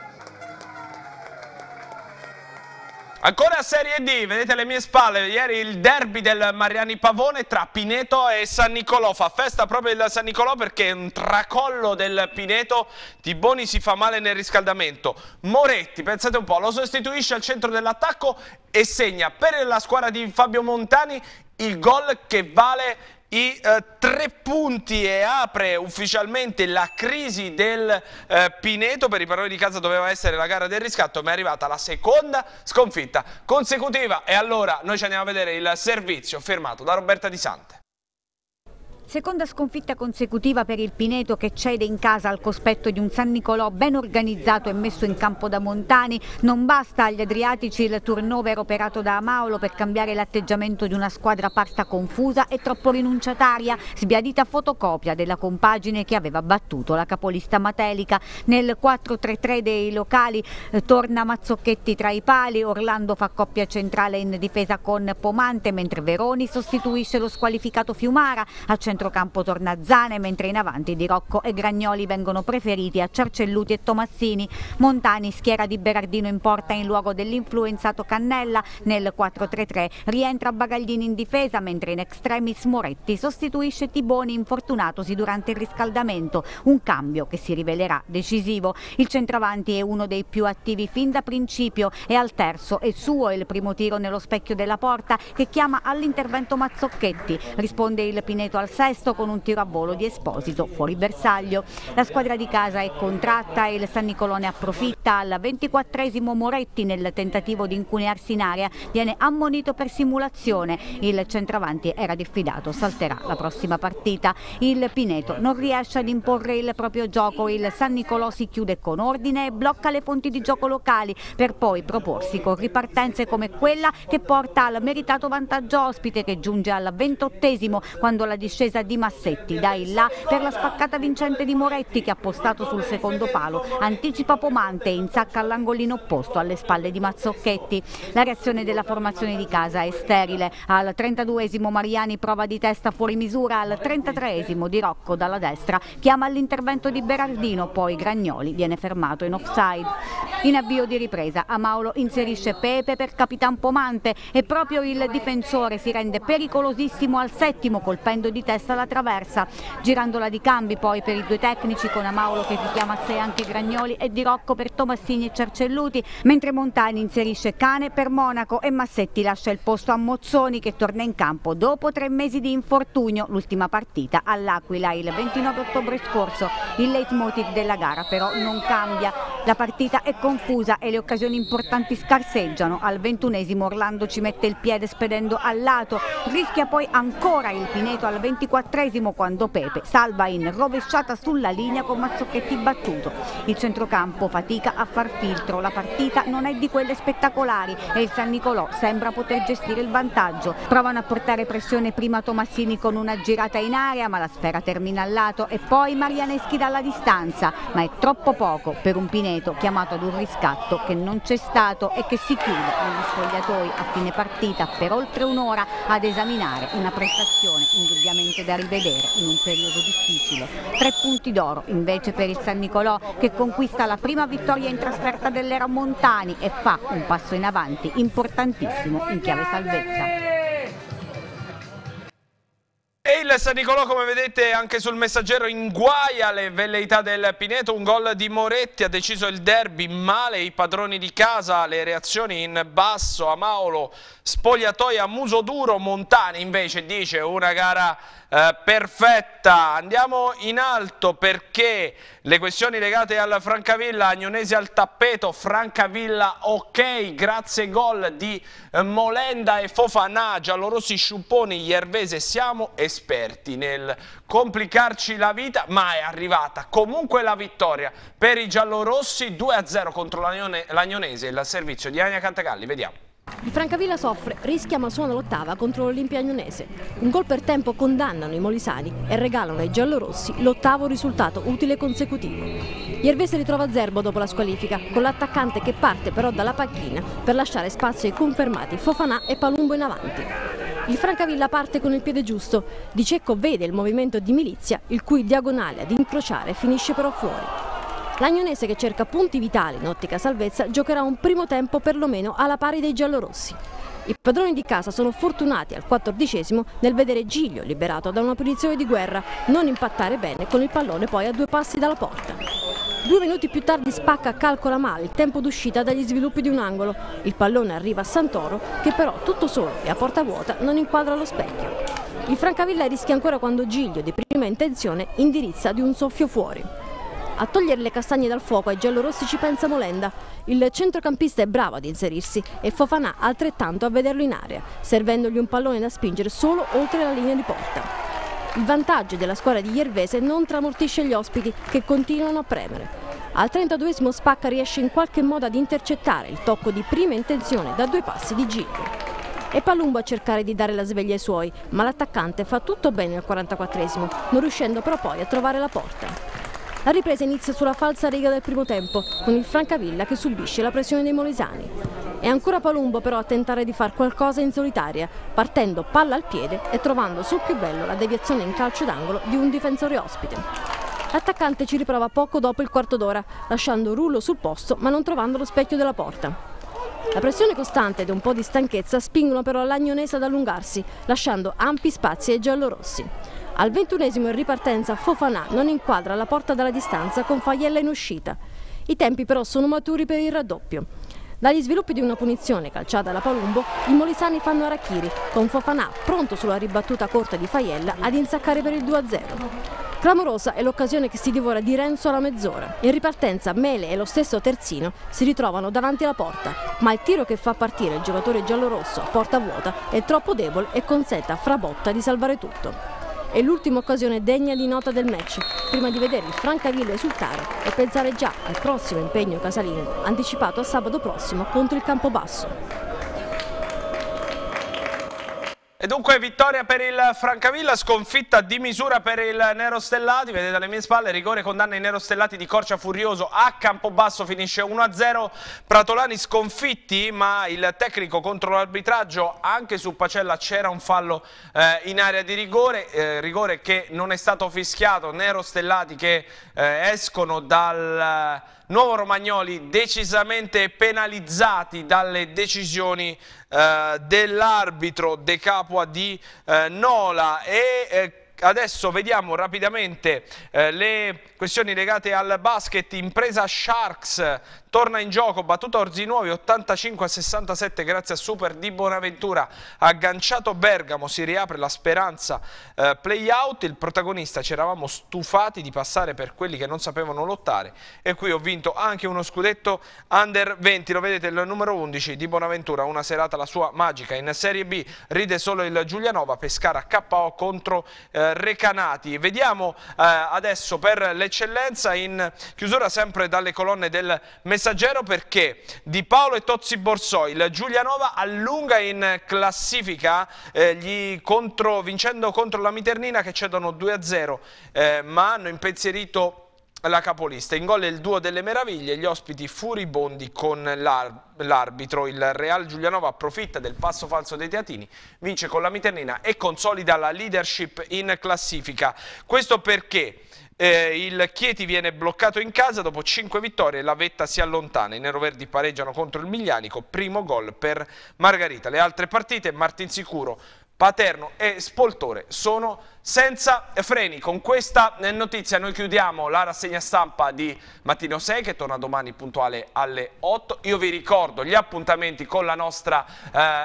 Ancora Serie D, vedete alle mie spalle, ieri il derby del Mariani Pavone tra Pineto e San Nicolò, fa festa proprio il San Nicolò perché è un tracollo del Pineto, Tiboni si fa male nel riscaldamento, Moretti, pensate un po', lo sostituisce al centro dell'attacco e segna per la squadra di Fabio Montani il gol che vale i eh, tre punti e apre ufficialmente la crisi del eh, Pineto, per i paroli di casa doveva essere la gara del riscatto, ma è arrivata la seconda sconfitta consecutiva e allora noi ci andiamo a vedere il servizio firmato da Roberta Di Sante. Seconda sconfitta consecutiva per il Pineto che cede in casa al cospetto di un San Nicolò ben organizzato e messo in campo da Montani. Non basta agli Adriatici il turnover operato da Amaolo per cambiare l'atteggiamento di una squadra parta confusa e troppo rinunciataria, sbiadita fotocopia della compagine che aveva battuto la capolista Matelica. Nel 4-3-3 dei locali eh, torna Mazzocchetti tra i pali, Orlando fa coppia centrale in difesa con Pomante mentre Veroni sostituisce lo squalificato Fiumara a centro centrocampo torna Zane, mentre in avanti Di Rocco e Gragnoli vengono preferiti a Cercelluti e Tomassini. Montani schiera di Berardino in porta in luogo dell'influenzato Cannella nel 4-3-3. Rientra Bagaglini in difesa, mentre in extremis Moretti sostituisce Tiboni infortunatosi durante il riscaldamento. Un cambio che si rivelerà decisivo. Il centravanti è uno dei più attivi fin da principio e al terzo è suo il primo tiro nello specchio della porta che chiama all'intervento Mazzocchetti. Risponde il Pineto al 6 arresto con un tiro a volo di Esposito fuori bersaglio. La squadra di casa è contratta e il San Nicolò ne approfitta. Al 24esimo Moretti nel tentativo di incunearsi in area viene ammonito per simulazione. Il centravanti era diffidato, salterà la prossima partita. Il Pineto non riesce ad imporre il proprio gioco, il San Nicolò si chiude con ordine e blocca le fonti di gioco locali per poi proporsi con ripartenze come quella che porta al meritato vantaggio ospite che giunge al 28esimo quando la discesa partenza di Massetti, da in là per la spaccata vincente di Moretti che ha postato sul secondo palo, anticipa Pomante e insacca all'angolino opposto alle spalle di Mazzocchetti. La reazione della formazione di casa è sterile, al 32esimo Mariani prova di testa fuori misura, al 33esimo Di Rocco dalla destra chiama all'intervento di Berardino, poi Gragnoli viene fermato in offside. In avvio di ripresa a Amaulo inserisce Pepe per Capitan Pomante e proprio il difensore si rende pericolosissimo al settimo colpendo di testa questa la traversa, girandola di cambi poi per i due tecnici con Amauro che si chiama a sé anche Gragnoli e Di Rocco per Tomassini e Cercelluti, mentre Montani inserisce Cane per Monaco e Massetti lascia il posto a Mozzoni che torna in campo dopo tre mesi di infortunio, l'ultima partita all'Aquila il 29 ottobre scorso. Il leitmotiv della gara però non cambia, la partita è confusa e le occasioni importanti scarseggiano. Al ventunesimo Orlando ci mette il piede spedendo al lato, rischia poi ancora il Pineto al 24 24 quando Pepe salva in rovesciata sulla linea con Mazzocchetti battuto. Il centrocampo fatica a far filtro, la partita non è di quelle spettacolari e il San Nicolò sembra poter gestire il vantaggio. Provano a portare pressione prima Tomassini con una girata in area ma la sfera termina al lato e poi Marianeschi dalla distanza, ma è troppo poco per un Pineto chiamato ad un riscatto che non c'è stato e che si chiude negli sfogliatoi a fine partita per oltre un'ora ad esaminare una prestazione indubbiamente niente da rivedere in un periodo difficile. Tre punti d'oro invece per il San Nicolò che conquista la prima vittoria in trasferta dell'Era Montani e fa un passo in avanti importantissimo in chiave salvezza. E il San Nicolò, come vedete anche sul messaggero, in guaia le velleità del Pineto. Un gol di Moretti ha deciso il derby. Male i padroni di casa, le reazioni in basso. A Maolo, spogliatoia, muso duro. Montani invece dice una gara eh, perfetta. Andiamo in alto perché le questioni legate al Francavilla, Agnonesi al tappeto, Francavilla ok, grazie gol di eh, Molenda e Fofanà, giallorossi Sciupponi, Iervese, siamo esplosivi esperti nel complicarci la vita, ma è arrivata comunque la vittoria per i giallorossi 2-0 contro l'Agnonese il servizio di Ania Cantagalli. Vediamo. Il Francavilla soffre, rischia ma suona l'ottava contro l'Olimpia Agnonese. Un gol per tempo condannano i molisani e regalano ai giallorossi l'ottavo risultato utile consecutivo. Iervese ritrova a Zerbo dopo la squalifica, con l'attaccante che parte però dalla panchina per lasciare spazio ai confermati Fofanà e Palumbo in avanti. Il Francavilla parte con il piede giusto. Di Cecco vede il movimento di Milizia, il cui diagonale ad incrociare finisce però fuori. L'Agnonese che cerca punti vitali in ottica salvezza giocherà un primo tempo perlomeno alla pari dei giallorossi. I padroni di casa sono fortunati al quattordicesimo nel vedere Giglio liberato da una punizione di guerra non impattare bene con il pallone poi a due passi dalla porta. Due minuti più tardi Spacca calcola male il tempo d'uscita dagli sviluppi di un angolo. Il pallone arriva a Santoro che però tutto solo e a porta vuota non inquadra lo specchio. Il Francavilla rischia ancora quando Giglio, di prima intenzione, indirizza di un soffio fuori. A togliere le castagne dal fuoco ai giallorossi ci pensa Molenda. Il centrocampista è bravo ad inserirsi e Fofanà altrettanto a vederlo in area, servendogli un pallone da spingere solo oltre la linea di porta. Il vantaggio della squadra di Iervese non tramortisce gli ospiti che continuano a premere. Al 32 esimo Spacca riesce in qualche modo ad intercettare il tocco di prima intenzione da due passi di Gillo. E Palumbo a cercare di dare la sveglia ai suoi, ma l'attaccante fa tutto bene al 44 esimo non riuscendo però poi a trovare la porta. La ripresa inizia sulla falsa riga del primo tempo, con il Francavilla che subisce la pressione dei Molesani. È ancora Palumbo però a tentare di fare qualcosa in solitaria, partendo palla al piede e trovando sul più bello la deviazione in calcio d'angolo di un difensore ospite. L'attaccante ci riprova poco dopo il quarto d'ora, lasciando Rullo sul posto ma non trovando lo specchio della porta. La pressione costante ed un po' di stanchezza spingono però l'Agnonese ad allungarsi, lasciando ampi spazi ai giallorossi. Al ventunesimo in ripartenza Fofanà non inquadra la porta dalla distanza con Faiella in uscita. I tempi però sono maturi per il raddoppio. Dagli sviluppi di una punizione calciata alla Palumbo, i molisani fanno Arachiri, con Fofanà pronto sulla ribattuta corta di Faiella ad insaccare per il 2-0. Clamorosa è l'occasione che si divora di Renzo alla mezz'ora. In ripartenza Mele e lo stesso Terzino si ritrovano davanti alla porta, ma il tiro che fa partire il giocatore giallorosso a porta vuota è troppo debole e consente a Frabotta di salvare tutto. È l'ultima occasione degna di nota del match, prima di vedere il Francavilla esultare e pensare già al prossimo impegno casalingo, anticipato a sabato prossimo contro il Campobasso. E dunque vittoria per il Francavilla, sconfitta di misura per il Nero Stellati, vedete alle mie spalle, rigore condanna i Nero Stellati di Corcia Furioso a Campobasso, finisce 1-0, Pratolani sconfitti ma il tecnico contro l'arbitraggio, anche su Pacella c'era un fallo eh, in area di rigore, eh, rigore che non è stato fischiato, Nero Stellati che eh, escono dal Nuovo Romagnoli decisamente penalizzati dalle decisioni eh, dell'arbitro De Capua di eh, Nola e eh, Adesso vediamo rapidamente eh, le questioni legate al basket, impresa Sharks torna in gioco, battuta Orzinuovi 85 67 grazie a Super di Bonaventura, agganciato Bergamo, si riapre la speranza eh, playout, il protagonista ci eravamo stufati di passare per quelli che non sapevano lottare e qui ho vinto anche uno scudetto under 20, lo vedete il numero 11 di Bonaventura, una serata la sua magica, in Serie B ride solo il Giulianova, Pescara KO contro eh, Recanati, vediamo eh, adesso per l'eccellenza in chiusura sempre dalle colonne del messaggio Messaggero perché Di Paolo e Tozzi Borsoi, il Giulianova allunga in classifica eh, contro, vincendo contro la Miternina che cedono 2-0 eh, ma hanno impensierito la capolista. In gol il duo delle meraviglie, gli ospiti furibondi con l'arbitro. Il Real Giulianova approfitta del passo falso dei Teatini, vince con la Miternina e consolida la leadership in classifica. Questo perché eh, il Chieti viene bloccato in casa dopo 5 vittorie, la vetta si allontana, i neroverdi pareggiano contro il Miglianico, primo gol per Margarita. Le altre partite, Martin Sicuro Paterno e Spoltore sono senza freni. Con questa notizia noi chiudiamo la rassegna stampa di Mattino 6 che torna domani puntuale alle 8. Io vi ricordo gli appuntamenti con la nostra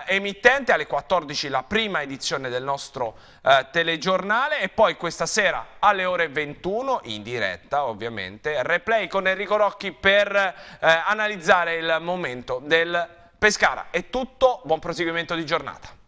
eh, emittente, alle 14 la prima edizione del nostro eh, telegiornale e poi questa sera alle ore 21 in diretta ovviamente replay con Enrico Rocchi per eh, analizzare il momento del Pescara. È tutto, buon proseguimento di giornata.